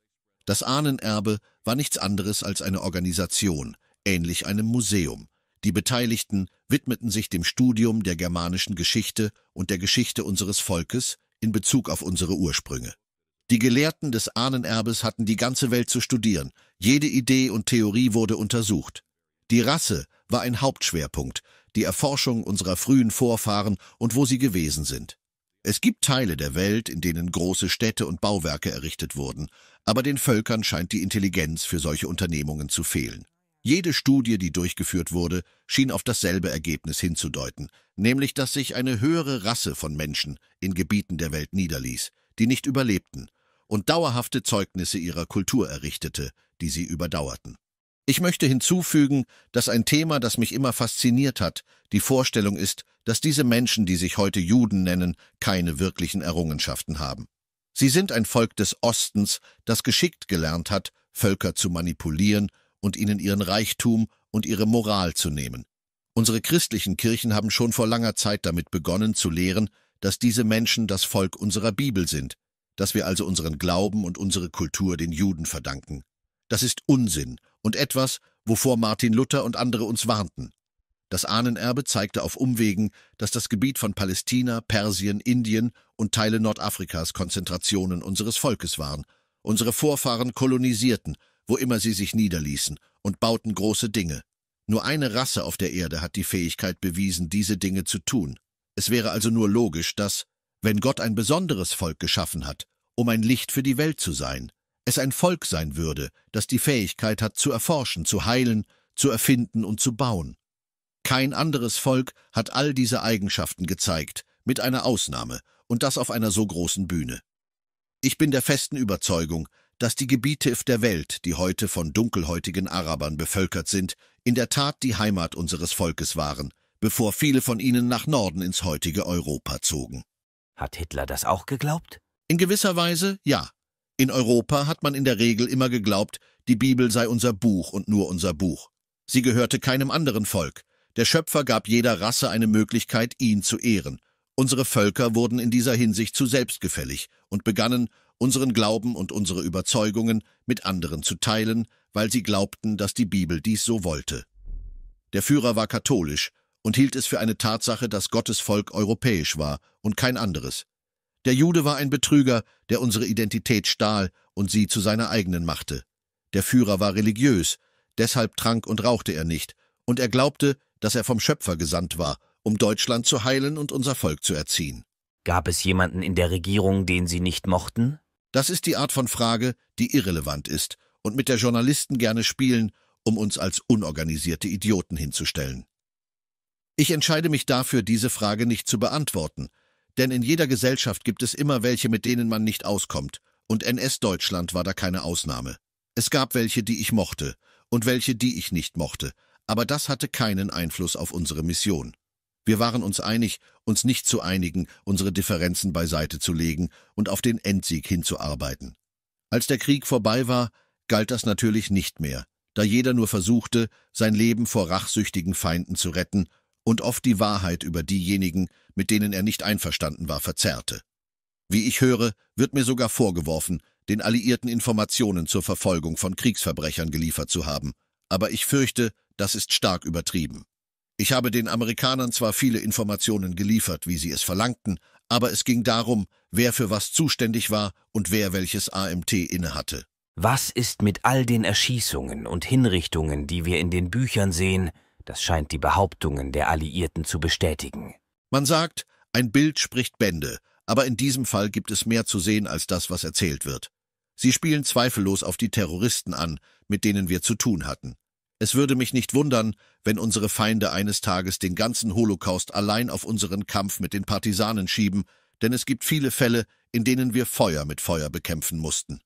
Das Ahnenerbe war nichts anderes als eine Organisation, ähnlich einem Museum. Die Beteiligten widmeten sich dem Studium der germanischen Geschichte und der Geschichte unseres Volkes in Bezug auf unsere Ursprünge. Die Gelehrten des Ahnenerbes hatten die ganze Welt zu studieren. Jede Idee und Theorie wurde untersucht. Die Rasse war ein Hauptschwerpunkt, die Erforschung unserer frühen Vorfahren und wo sie gewesen sind. Es gibt Teile der Welt, in denen große Städte und Bauwerke errichtet wurden, aber den Völkern scheint die Intelligenz für solche Unternehmungen zu fehlen. Jede Studie, die durchgeführt wurde, schien auf dasselbe Ergebnis hinzudeuten, nämlich dass sich eine höhere Rasse von Menschen in Gebieten der Welt niederließ, die nicht überlebten und dauerhafte Zeugnisse ihrer Kultur errichtete, die sie überdauerten. Ich möchte hinzufügen, dass ein Thema, das mich immer fasziniert hat, die Vorstellung ist, dass diese Menschen, die sich heute Juden nennen, keine wirklichen Errungenschaften haben. Sie sind ein Volk des Ostens, das geschickt gelernt hat, Völker zu manipulieren und ihnen ihren Reichtum und ihre Moral zu nehmen. Unsere christlichen Kirchen haben schon vor langer Zeit damit begonnen zu lehren, dass diese Menschen das Volk unserer Bibel sind, dass wir also unseren Glauben und unsere Kultur den Juden verdanken. Das ist Unsinn und etwas, wovor Martin Luther und andere uns warnten. Das Ahnenerbe zeigte auf Umwegen, dass das Gebiet von Palästina, Persien, Indien und Teile Nordafrikas Konzentrationen unseres Volkes waren. Unsere Vorfahren kolonisierten, wo immer sie sich niederließen, und bauten große Dinge. Nur eine Rasse auf der Erde hat die Fähigkeit bewiesen, diese Dinge zu tun. Es wäre also nur logisch, dass, wenn Gott ein besonderes Volk geschaffen hat, um ein Licht für die Welt zu sein, es ein Volk sein würde, das die Fähigkeit hat, zu erforschen, zu heilen, zu erfinden und zu bauen. Kein anderes Volk hat all diese Eigenschaften gezeigt, mit einer Ausnahme, und das auf einer so großen Bühne. Ich bin der festen Überzeugung, dass die Gebiete der Welt, die heute von dunkelhäutigen Arabern bevölkert sind, in der Tat die Heimat unseres Volkes waren, bevor viele von ihnen nach Norden ins heutige Europa zogen. Hat Hitler das auch geglaubt? In gewisser Weise ja. In Europa hat man in der Regel immer geglaubt, die Bibel sei unser Buch und nur unser Buch. Sie gehörte keinem anderen Volk. Der Schöpfer gab jeder Rasse eine Möglichkeit, ihn zu ehren. Unsere Völker wurden in dieser Hinsicht zu selbstgefällig und begannen, unseren Glauben und unsere Überzeugungen mit anderen zu teilen, weil sie glaubten, dass die Bibel dies so wollte. Der Führer war katholisch, und hielt es für eine Tatsache, dass Gottes Volk europäisch war und kein anderes. Der Jude war ein Betrüger, der unsere Identität stahl und sie zu seiner eigenen machte. Der Führer war religiös, deshalb trank und rauchte er nicht, und er glaubte, dass er vom Schöpfer gesandt war, um Deutschland zu heilen und unser Volk zu erziehen. Gab es jemanden in der Regierung, den Sie nicht mochten? Das ist die Art von Frage, die irrelevant ist und mit der Journalisten gerne spielen, um uns als unorganisierte Idioten hinzustellen. Ich entscheide mich dafür, diese Frage nicht zu beantworten, denn in jeder Gesellschaft gibt es immer welche, mit denen man nicht auskommt, und NS-Deutschland war da keine Ausnahme. Es gab welche, die ich mochte, und welche, die ich nicht mochte, aber das hatte keinen Einfluss auf unsere Mission. Wir waren uns einig, uns nicht zu einigen, unsere Differenzen beiseite zu legen und auf den Endsieg hinzuarbeiten. Als der Krieg vorbei war, galt das natürlich nicht mehr, da jeder nur versuchte, sein Leben vor rachsüchtigen Feinden zu retten und oft die Wahrheit über diejenigen, mit denen er nicht einverstanden war, verzerrte. Wie ich höre, wird mir sogar vorgeworfen, den Alliierten Informationen zur Verfolgung von Kriegsverbrechern geliefert zu haben, aber ich fürchte, das ist stark übertrieben. Ich habe den Amerikanern zwar viele Informationen geliefert, wie sie es verlangten, aber es ging darum, wer für was zuständig war und wer welches AMT innehatte. Was ist mit all den Erschießungen und Hinrichtungen, die wir in den Büchern sehen, das scheint die Behauptungen der Alliierten zu bestätigen. Man sagt, ein Bild spricht Bände, aber in diesem Fall gibt es mehr zu sehen als das, was erzählt wird. Sie spielen zweifellos auf die Terroristen an, mit denen wir zu tun hatten. Es würde mich nicht wundern, wenn unsere Feinde eines Tages den ganzen Holocaust allein auf unseren Kampf mit den Partisanen schieben, denn es gibt viele Fälle, in denen wir Feuer mit Feuer bekämpfen mussten.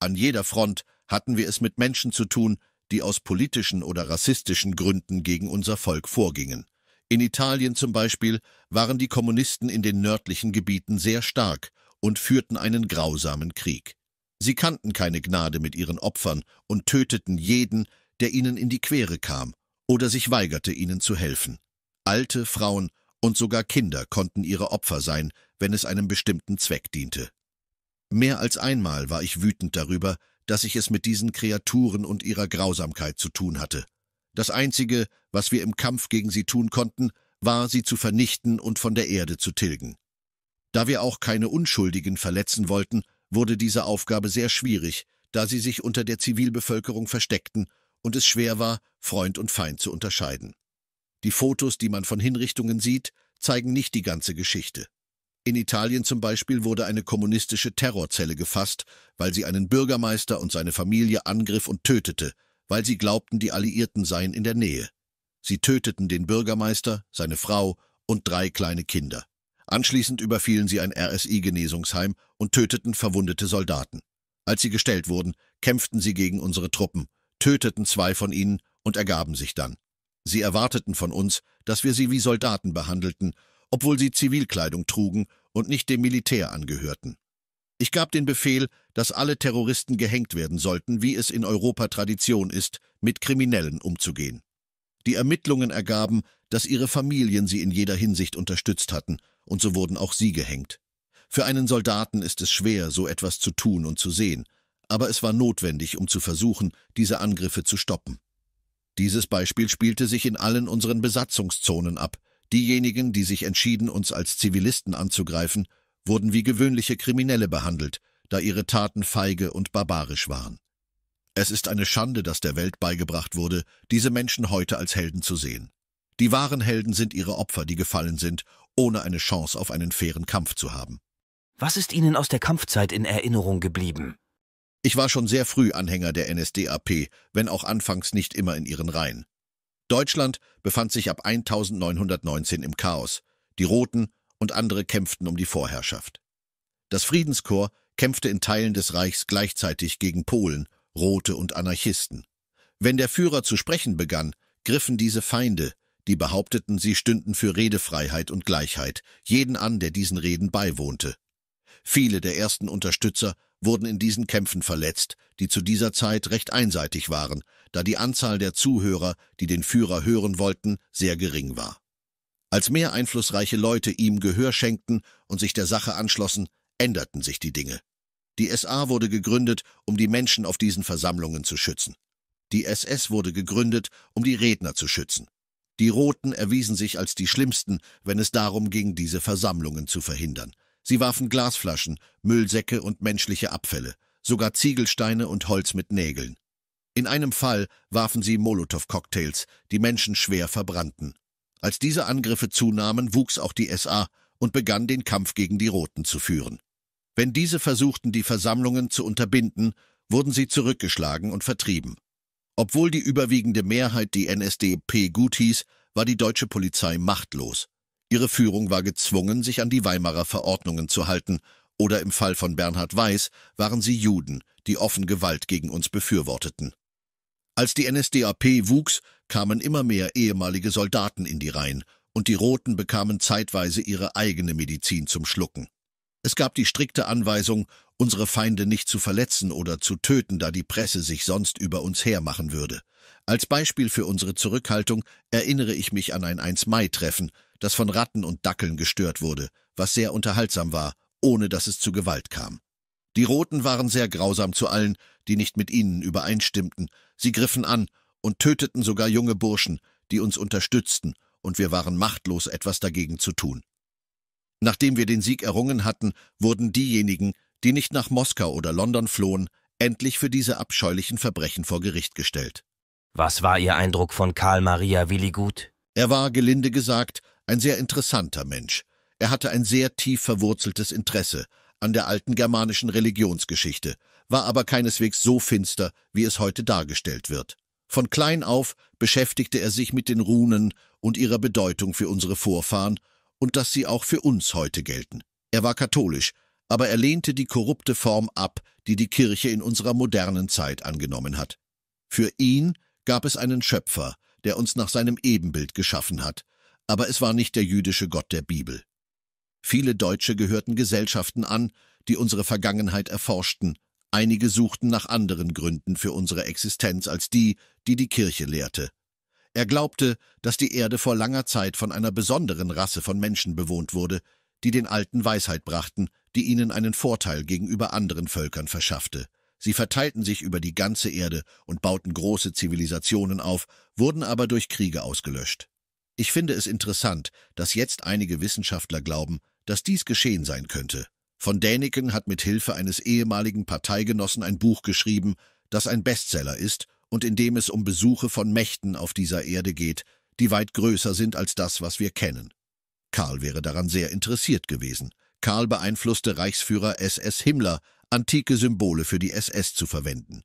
An jeder Front hatten wir es mit Menschen zu tun, die aus politischen oder rassistischen Gründen gegen unser Volk vorgingen. In Italien zum Beispiel waren die Kommunisten in den nördlichen Gebieten sehr stark und führten einen grausamen Krieg. Sie kannten keine Gnade mit ihren Opfern und töteten jeden, der ihnen in die Quere kam oder sich weigerte, ihnen zu helfen. Alte, Frauen und sogar Kinder konnten ihre Opfer sein, wenn es einem bestimmten Zweck diente. Mehr als einmal war ich wütend darüber, dass ich es mit diesen Kreaturen und ihrer Grausamkeit zu tun hatte. Das Einzige, was wir im Kampf gegen sie tun konnten, war, sie zu vernichten und von der Erde zu tilgen. Da wir auch keine Unschuldigen verletzen wollten, wurde diese Aufgabe sehr schwierig, da sie sich unter der Zivilbevölkerung versteckten und es schwer war, Freund und Feind zu unterscheiden. Die Fotos, die man von Hinrichtungen sieht, zeigen nicht die ganze Geschichte. In Italien zum Beispiel wurde eine kommunistische Terrorzelle gefasst, weil sie einen Bürgermeister und seine Familie angriff und tötete, weil sie glaubten, die Alliierten seien in der Nähe. Sie töteten den Bürgermeister, seine Frau und drei kleine Kinder. Anschließend überfielen sie ein RSI-Genesungsheim und töteten verwundete Soldaten. Als sie gestellt wurden, kämpften sie gegen unsere Truppen, töteten zwei von ihnen und ergaben sich dann. Sie erwarteten von uns, dass wir sie wie Soldaten behandelten obwohl sie Zivilkleidung trugen und nicht dem Militär angehörten. Ich gab den Befehl, dass alle Terroristen gehängt werden sollten, wie es in Europa Tradition ist, mit Kriminellen umzugehen. Die Ermittlungen ergaben, dass ihre Familien sie in jeder Hinsicht unterstützt hatten, und so wurden auch sie gehängt. Für einen Soldaten ist es schwer, so etwas zu tun und zu sehen, aber es war notwendig, um zu versuchen, diese Angriffe zu stoppen. Dieses Beispiel spielte sich in allen unseren Besatzungszonen ab, Diejenigen, die sich entschieden, uns als Zivilisten anzugreifen, wurden wie gewöhnliche Kriminelle behandelt, da ihre Taten feige und barbarisch waren. Es ist eine Schande, dass der Welt beigebracht wurde, diese Menschen heute als Helden zu sehen. Die wahren Helden sind ihre Opfer, die gefallen sind, ohne eine Chance auf einen fairen Kampf zu haben. Was ist Ihnen aus der Kampfzeit in Erinnerung geblieben? Ich war schon sehr früh Anhänger der NSDAP, wenn auch anfangs nicht immer in ihren Reihen. Deutschland befand sich ab 1919 im Chaos. Die Roten und andere kämpften um die Vorherrschaft. Das Friedenskorps kämpfte in Teilen des Reichs gleichzeitig gegen Polen, Rote und Anarchisten. Wenn der Führer zu sprechen begann, griffen diese Feinde, die behaupteten, sie stünden für Redefreiheit und Gleichheit, jeden an, der diesen Reden beiwohnte. Viele der ersten Unterstützer wurden in diesen Kämpfen verletzt, die zu dieser Zeit recht einseitig waren, da die Anzahl der Zuhörer, die den Führer hören wollten, sehr gering war. Als mehr einflussreiche Leute ihm Gehör schenkten und sich der Sache anschlossen, änderten sich die Dinge. Die SA wurde gegründet, um die Menschen auf diesen Versammlungen zu schützen. Die SS wurde gegründet, um die Redner zu schützen. Die Roten erwiesen sich als die schlimmsten, wenn es darum ging, diese Versammlungen zu verhindern. Sie warfen Glasflaschen, Müllsäcke und menschliche Abfälle, sogar Ziegelsteine und Holz mit Nägeln. In einem Fall warfen sie Molotow-Cocktails, die Menschen schwer verbrannten. Als diese Angriffe zunahmen, wuchs auch die SA und begann den Kampf gegen die Roten zu führen. Wenn diese versuchten, die Versammlungen zu unterbinden, wurden sie zurückgeschlagen und vertrieben. Obwohl die überwiegende Mehrheit die NSDP gut hieß, war die deutsche Polizei machtlos. Ihre Führung war gezwungen, sich an die Weimarer Verordnungen zu halten, oder im Fall von Bernhard Weiß waren sie Juden, die offen Gewalt gegen uns befürworteten. Als die NSDAP wuchs, kamen immer mehr ehemalige Soldaten in die Reihen, und die Roten bekamen zeitweise ihre eigene Medizin zum Schlucken. Es gab die strikte Anweisung, unsere Feinde nicht zu verletzen oder zu töten, da die Presse sich sonst über uns hermachen würde. Als Beispiel für unsere Zurückhaltung erinnere ich mich an ein 1-Mai-Treffen, das von Ratten und Dackeln gestört wurde, was sehr unterhaltsam war, ohne dass es zu Gewalt kam. Die Roten waren sehr grausam zu allen, die nicht mit ihnen übereinstimmten. Sie griffen an und töteten sogar junge Burschen, die uns unterstützten, und wir waren machtlos, etwas dagegen zu tun. Nachdem wir den Sieg errungen hatten, wurden diejenigen, die nicht nach Moskau oder London flohen, endlich für diese abscheulichen Verbrechen vor Gericht gestellt. Was war Ihr Eindruck von Karl Maria Willigut? Er war, gelinde gesagt, ein sehr interessanter Mensch. Er hatte ein sehr tief verwurzeltes Interesse an der alten germanischen Religionsgeschichte, war aber keineswegs so finster, wie es heute dargestellt wird. Von klein auf beschäftigte er sich mit den Runen und ihrer Bedeutung für unsere Vorfahren und dass sie auch für uns heute gelten. Er war katholisch, aber er lehnte die korrupte Form ab, die die Kirche in unserer modernen Zeit angenommen hat. Für ihn gab es einen Schöpfer, der uns nach seinem Ebenbild geschaffen hat, aber es war nicht der jüdische Gott der Bibel. Viele Deutsche gehörten Gesellschaften an, die unsere Vergangenheit erforschten, einige suchten nach anderen Gründen für unsere Existenz als die, die die Kirche lehrte. Er glaubte, dass die Erde vor langer Zeit von einer besonderen Rasse von Menschen bewohnt wurde, die den Alten Weisheit brachten, die ihnen einen Vorteil gegenüber anderen Völkern verschaffte. Sie verteilten sich über die ganze Erde und bauten große Zivilisationen auf, wurden aber durch Kriege ausgelöscht. Ich finde es interessant, dass jetzt einige Wissenschaftler glauben, dass dies geschehen sein könnte. Von Däniken hat mit Hilfe eines ehemaligen Parteigenossen ein Buch geschrieben, das ein Bestseller ist und in dem es um Besuche von Mächten auf dieser Erde geht, die weit größer sind als das, was wir kennen. Karl wäre daran sehr interessiert gewesen. Karl beeinflusste Reichsführer SS Himmler, antike Symbole für die SS zu verwenden.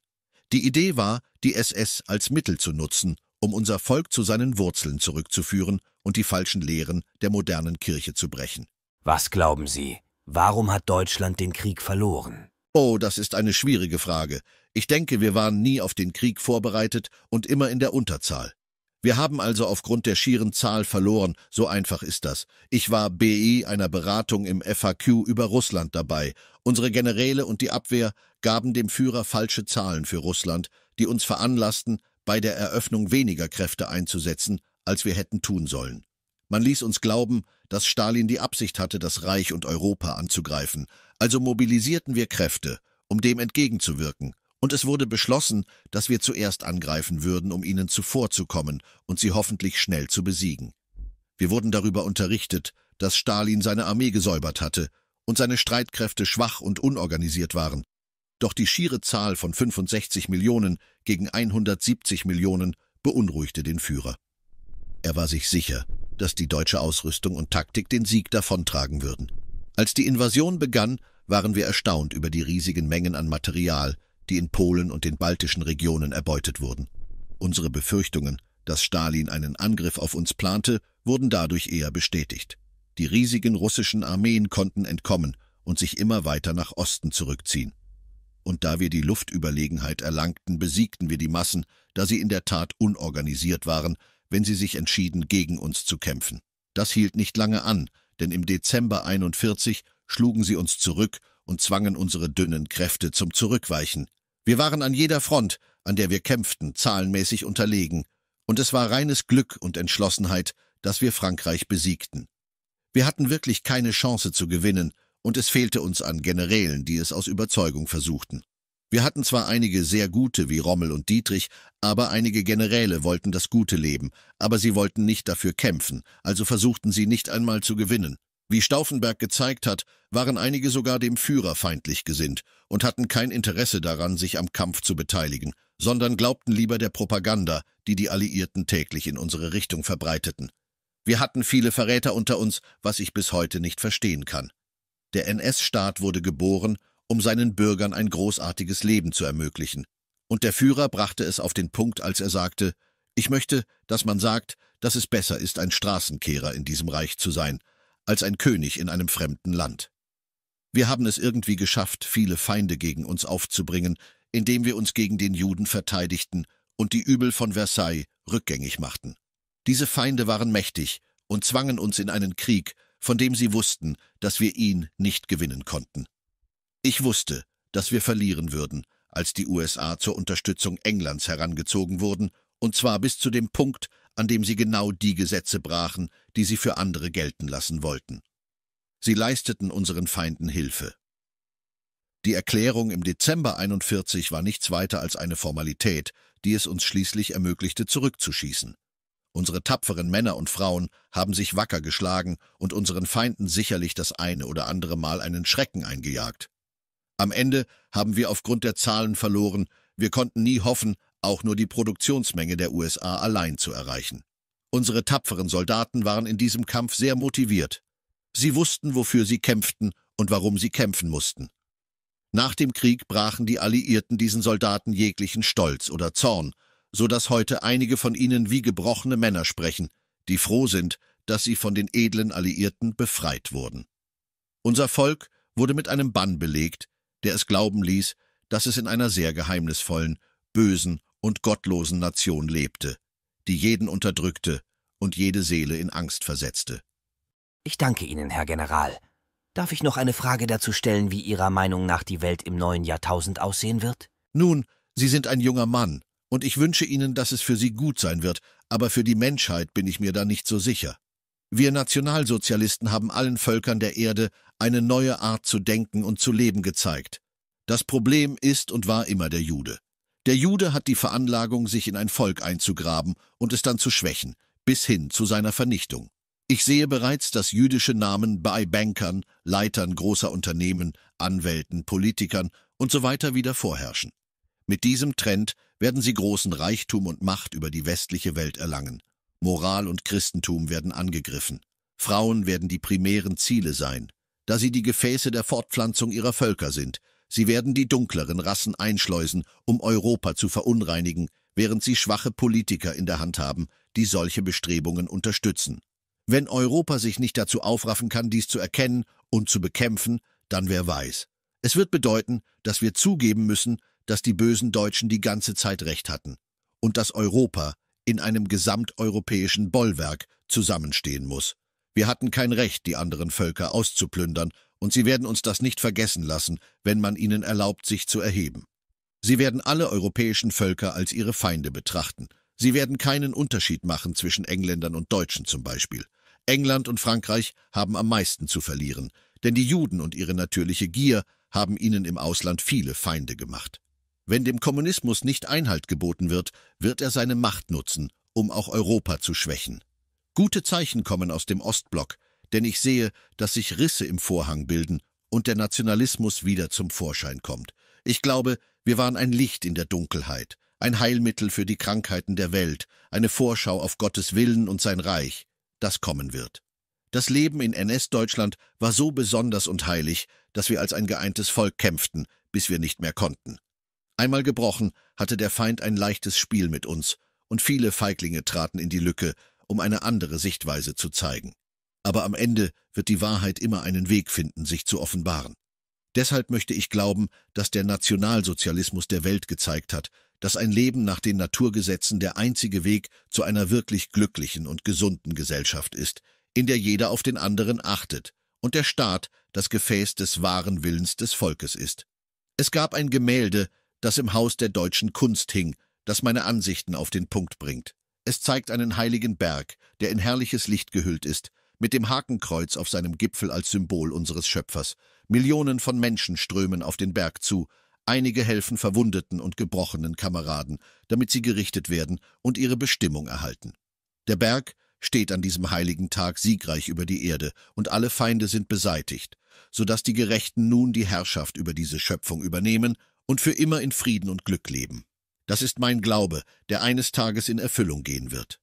Die Idee war, die SS als Mittel zu nutzen, um unser Volk zu seinen Wurzeln zurückzuführen und die falschen Lehren der modernen Kirche zu brechen. Was glauben Sie? Warum hat Deutschland den Krieg verloren? Oh, das ist eine schwierige Frage. Ich denke, wir waren nie auf den Krieg vorbereitet und immer in der Unterzahl. Wir haben also aufgrund der schieren Zahl verloren, so einfach ist das. Ich war BI einer Beratung im FAQ über Russland dabei. Unsere Generäle und die Abwehr gaben dem Führer falsche Zahlen für Russland, die uns veranlassten, bei der Eröffnung weniger Kräfte einzusetzen, als wir hätten tun sollen. Man ließ uns glauben, dass Stalin die Absicht hatte, das Reich und Europa anzugreifen, also mobilisierten wir Kräfte, um dem entgegenzuwirken, und es wurde beschlossen, dass wir zuerst angreifen würden, um ihnen zuvorzukommen und sie hoffentlich schnell zu besiegen. Wir wurden darüber unterrichtet, dass Stalin seine Armee gesäubert hatte und seine Streitkräfte schwach und unorganisiert waren, doch die schiere Zahl von 65 Millionen gegen 170 Millionen beunruhigte den Führer. Er war sich sicher, dass die deutsche Ausrüstung und Taktik den Sieg davontragen würden. Als die Invasion begann, waren wir erstaunt über die riesigen Mengen an Material, die in Polen und den baltischen Regionen erbeutet wurden. Unsere Befürchtungen, dass Stalin einen Angriff auf uns plante, wurden dadurch eher bestätigt. Die riesigen russischen Armeen konnten entkommen und sich immer weiter nach Osten zurückziehen und da wir die Luftüberlegenheit erlangten, besiegten wir die Massen, da sie in der Tat unorganisiert waren, wenn sie sich entschieden, gegen uns zu kämpfen. Das hielt nicht lange an, denn im Dezember 41 schlugen sie uns zurück und zwangen unsere dünnen Kräfte zum Zurückweichen. Wir waren an jeder Front, an der wir kämpften, zahlenmäßig unterlegen, und es war reines Glück und Entschlossenheit, dass wir Frankreich besiegten. Wir hatten wirklich keine Chance zu gewinnen, und es fehlte uns an Generälen, die es aus Überzeugung versuchten. Wir hatten zwar einige sehr gute wie Rommel und Dietrich, aber einige Generäle wollten das gute Leben, aber sie wollten nicht dafür kämpfen, also versuchten sie nicht einmal zu gewinnen. Wie Stauffenberg gezeigt hat, waren einige sogar dem Führer feindlich gesinnt und hatten kein Interesse daran, sich am Kampf zu beteiligen, sondern glaubten lieber der Propaganda, die die Alliierten täglich in unsere Richtung verbreiteten. Wir hatten viele Verräter unter uns, was ich bis heute nicht verstehen kann. Der NS-Staat wurde geboren, um seinen Bürgern ein großartiges Leben zu ermöglichen. Und der Führer brachte es auf den Punkt, als er sagte, ich möchte, dass man sagt, dass es besser ist, ein Straßenkehrer in diesem Reich zu sein, als ein König in einem fremden Land. Wir haben es irgendwie geschafft, viele Feinde gegen uns aufzubringen, indem wir uns gegen den Juden verteidigten und die Übel von Versailles rückgängig machten. Diese Feinde waren mächtig und zwangen uns in einen Krieg, von dem sie wussten, dass wir ihn nicht gewinnen konnten. Ich wusste, dass wir verlieren würden, als die USA zur Unterstützung Englands herangezogen wurden, und zwar bis zu dem Punkt, an dem sie genau die Gesetze brachen, die sie für andere gelten lassen wollten. Sie leisteten unseren Feinden Hilfe. Die Erklärung im Dezember 41 war nichts weiter als eine Formalität, die es uns schließlich ermöglichte, zurückzuschießen. Unsere tapferen Männer und Frauen haben sich wacker geschlagen und unseren Feinden sicherlich das eine oder andere Mal einen Schrecken eingejagt. Am Ende haben wir aufgrund der Zahlen verloren, wir konnten nie hoffen, auch nur die Produktionsmenge der USA allein zu erreichen. Unsere tapferen Soldaten waren in diesem Kampf sehr motiviert. Sie wussten, wofür sie kämpften und warum sie kämpfen mussten. Nach dem Krieg brachen die Alliierten diesen Soldaten jeglichen Stolz oder Zorn, so dass heute einige von ihnen wie gebrochene Männer sprechen, die froh sind, dass sie von den edlen Alliierten befreit wurden. Unser Volk wurde mit einem Bann belegt, der es glauben ließ, dass es in einer sehr geheimnisvollen, bösen und gottlosen Nation lebte, die jeden unterdrückte und jede Seele in Angst versetzte. Ich danke Ihnen, Herr General. Darf ich noch eine Frage dazu stellen, wie Ihrer Meinung nach die Welt im neuen Jahrtausend aussehen wird? Nun, Sie sind ein junger Mann, und ich wünsche Ihnen, dass es für Sie gut sein wird, aber für die Menschheit bin ich mir da nicht so sicher. Wir Nationalsozialisten haben allen Völkern der Erde eine neue Art zu denken und zu leben gezeigt. Das Problem ist und war immer der Jude. Der Jude hat die Veranlagung, sich in ein Volk einzugraben und es dann zu schwächen, bis hin zu seiner Vernichtung. Ich sehe bereits, dass jüdische Namen bei Bankern, Leitern großer Unternehmen, Anwälten, Politikern usw. So wieder vorherrschen. Mit diesem Trend werden sie großen Reichtum und Macht über die westliche Welt erlangen. Moral und Christentum werden angegriffen. Frauen werden die primären Ziele sein, da sie die Gefäße der Fortpflanzung ihrer Völker sind. Sie werden die dunkleren Rassen einschleusen, um Europa zu verunreinigen, während sie schwache Politiker in der Hand haben, die solche Bestrebungen unterstützen. Wenn Europa sich nicht dazu aufraffen kann, dies zu erkennen und zu bekämpfen, dann wer weiß. Es wird bedeuten, dass wir zugeben müssen, dass die bösen Deutschen die ganze Zeit recht hatten und dass Europa in einem gesamteuropäischen Bollwerk zusammenstehen muss. Wir hatten kein Recht, die anderen Völker auszuplündern, und sie werden uns das nicht vergessen lassen, wenn man ihnen erlaubt, sich zu erheben. Sie werden alle europäischen Völker als ihre Feinde betrachten. Sie werden keinen Unterschied machen zwischen Engländern und Deutschen zum Beispiel. England und Frankreich haben am meisten zu verlieren, denn die Juden und ihre natürliche Gier haben ihnen im Ausland viele Feinde gemacht. Wenn dem Kommunismus nicht Einhalt geboten wird, wird er seine Macht nutzen, um auch Europa zu schwächen. Gute Zeichen kommen aus dem Ostblock, denn ich sehe, dass sich Risse im Vorhang bilden und der Nationalismus wieder zum Vorschein kommt. Ich glaube, wir waren ein Licht in der Dunkelheit, ein Heilmittel für die Krankheiten der Welt, eine Vorschau auf Gottes Willen und sein Reich, das kommen wird. Das Leben in NS-Deutschland war so besonders und heilig, dass wir als ein geeintes Volk kämpften, bis wir nicht mehr konnten. Einmal gebrochen, hatte der Feind ein leichtes Spiel mit uns, und viele Feiglinge traten in die Lücke, um eine andere Sichtweise zu zeigen. Aber am Ende wird die Wahrheit immer einen Weg finden, sich zu offenbaren. Deshalb möchte ich glauben, dass der Nationalsozialismus der Welt gezeigt hat, dass ein Leben nach den Naturgesetzen der einzige Weg zu einer wirklich glücklichen und gesunden Gesellschaft ist, in der jeder auf den anderen achtet und der Staat das Gefäß des wahren Willens des Volkes ist. Es gab ein Gemälde, das im Haus der deutschen Kunst hing, das meine Ansichten auf den Punkt bringt. Es zeigt einen heiligen Berg, der in herrliches Licht gehüllt ist, mit dem Hakenkreuz auf seinem Gipfel als Symbol unseres Schöpfers. Millionen von Menschen strömen auf den Berg zu, einige helfen verwundeten und gebrochenen Kameraden, damit sie gerichtet werden und ihre Bestimmung erhalten. Der Berg steht an diesem heiligen Tag siegreich über die Erde, und alle Feinde sind beseitigt, so dass die Gerechten nun die Herrschaft über diese Schöpfung übernehmen und für immer in Frieden und Glück leben. Das ist mein Glaube, der eines Tages in Erfüllung gehen wird.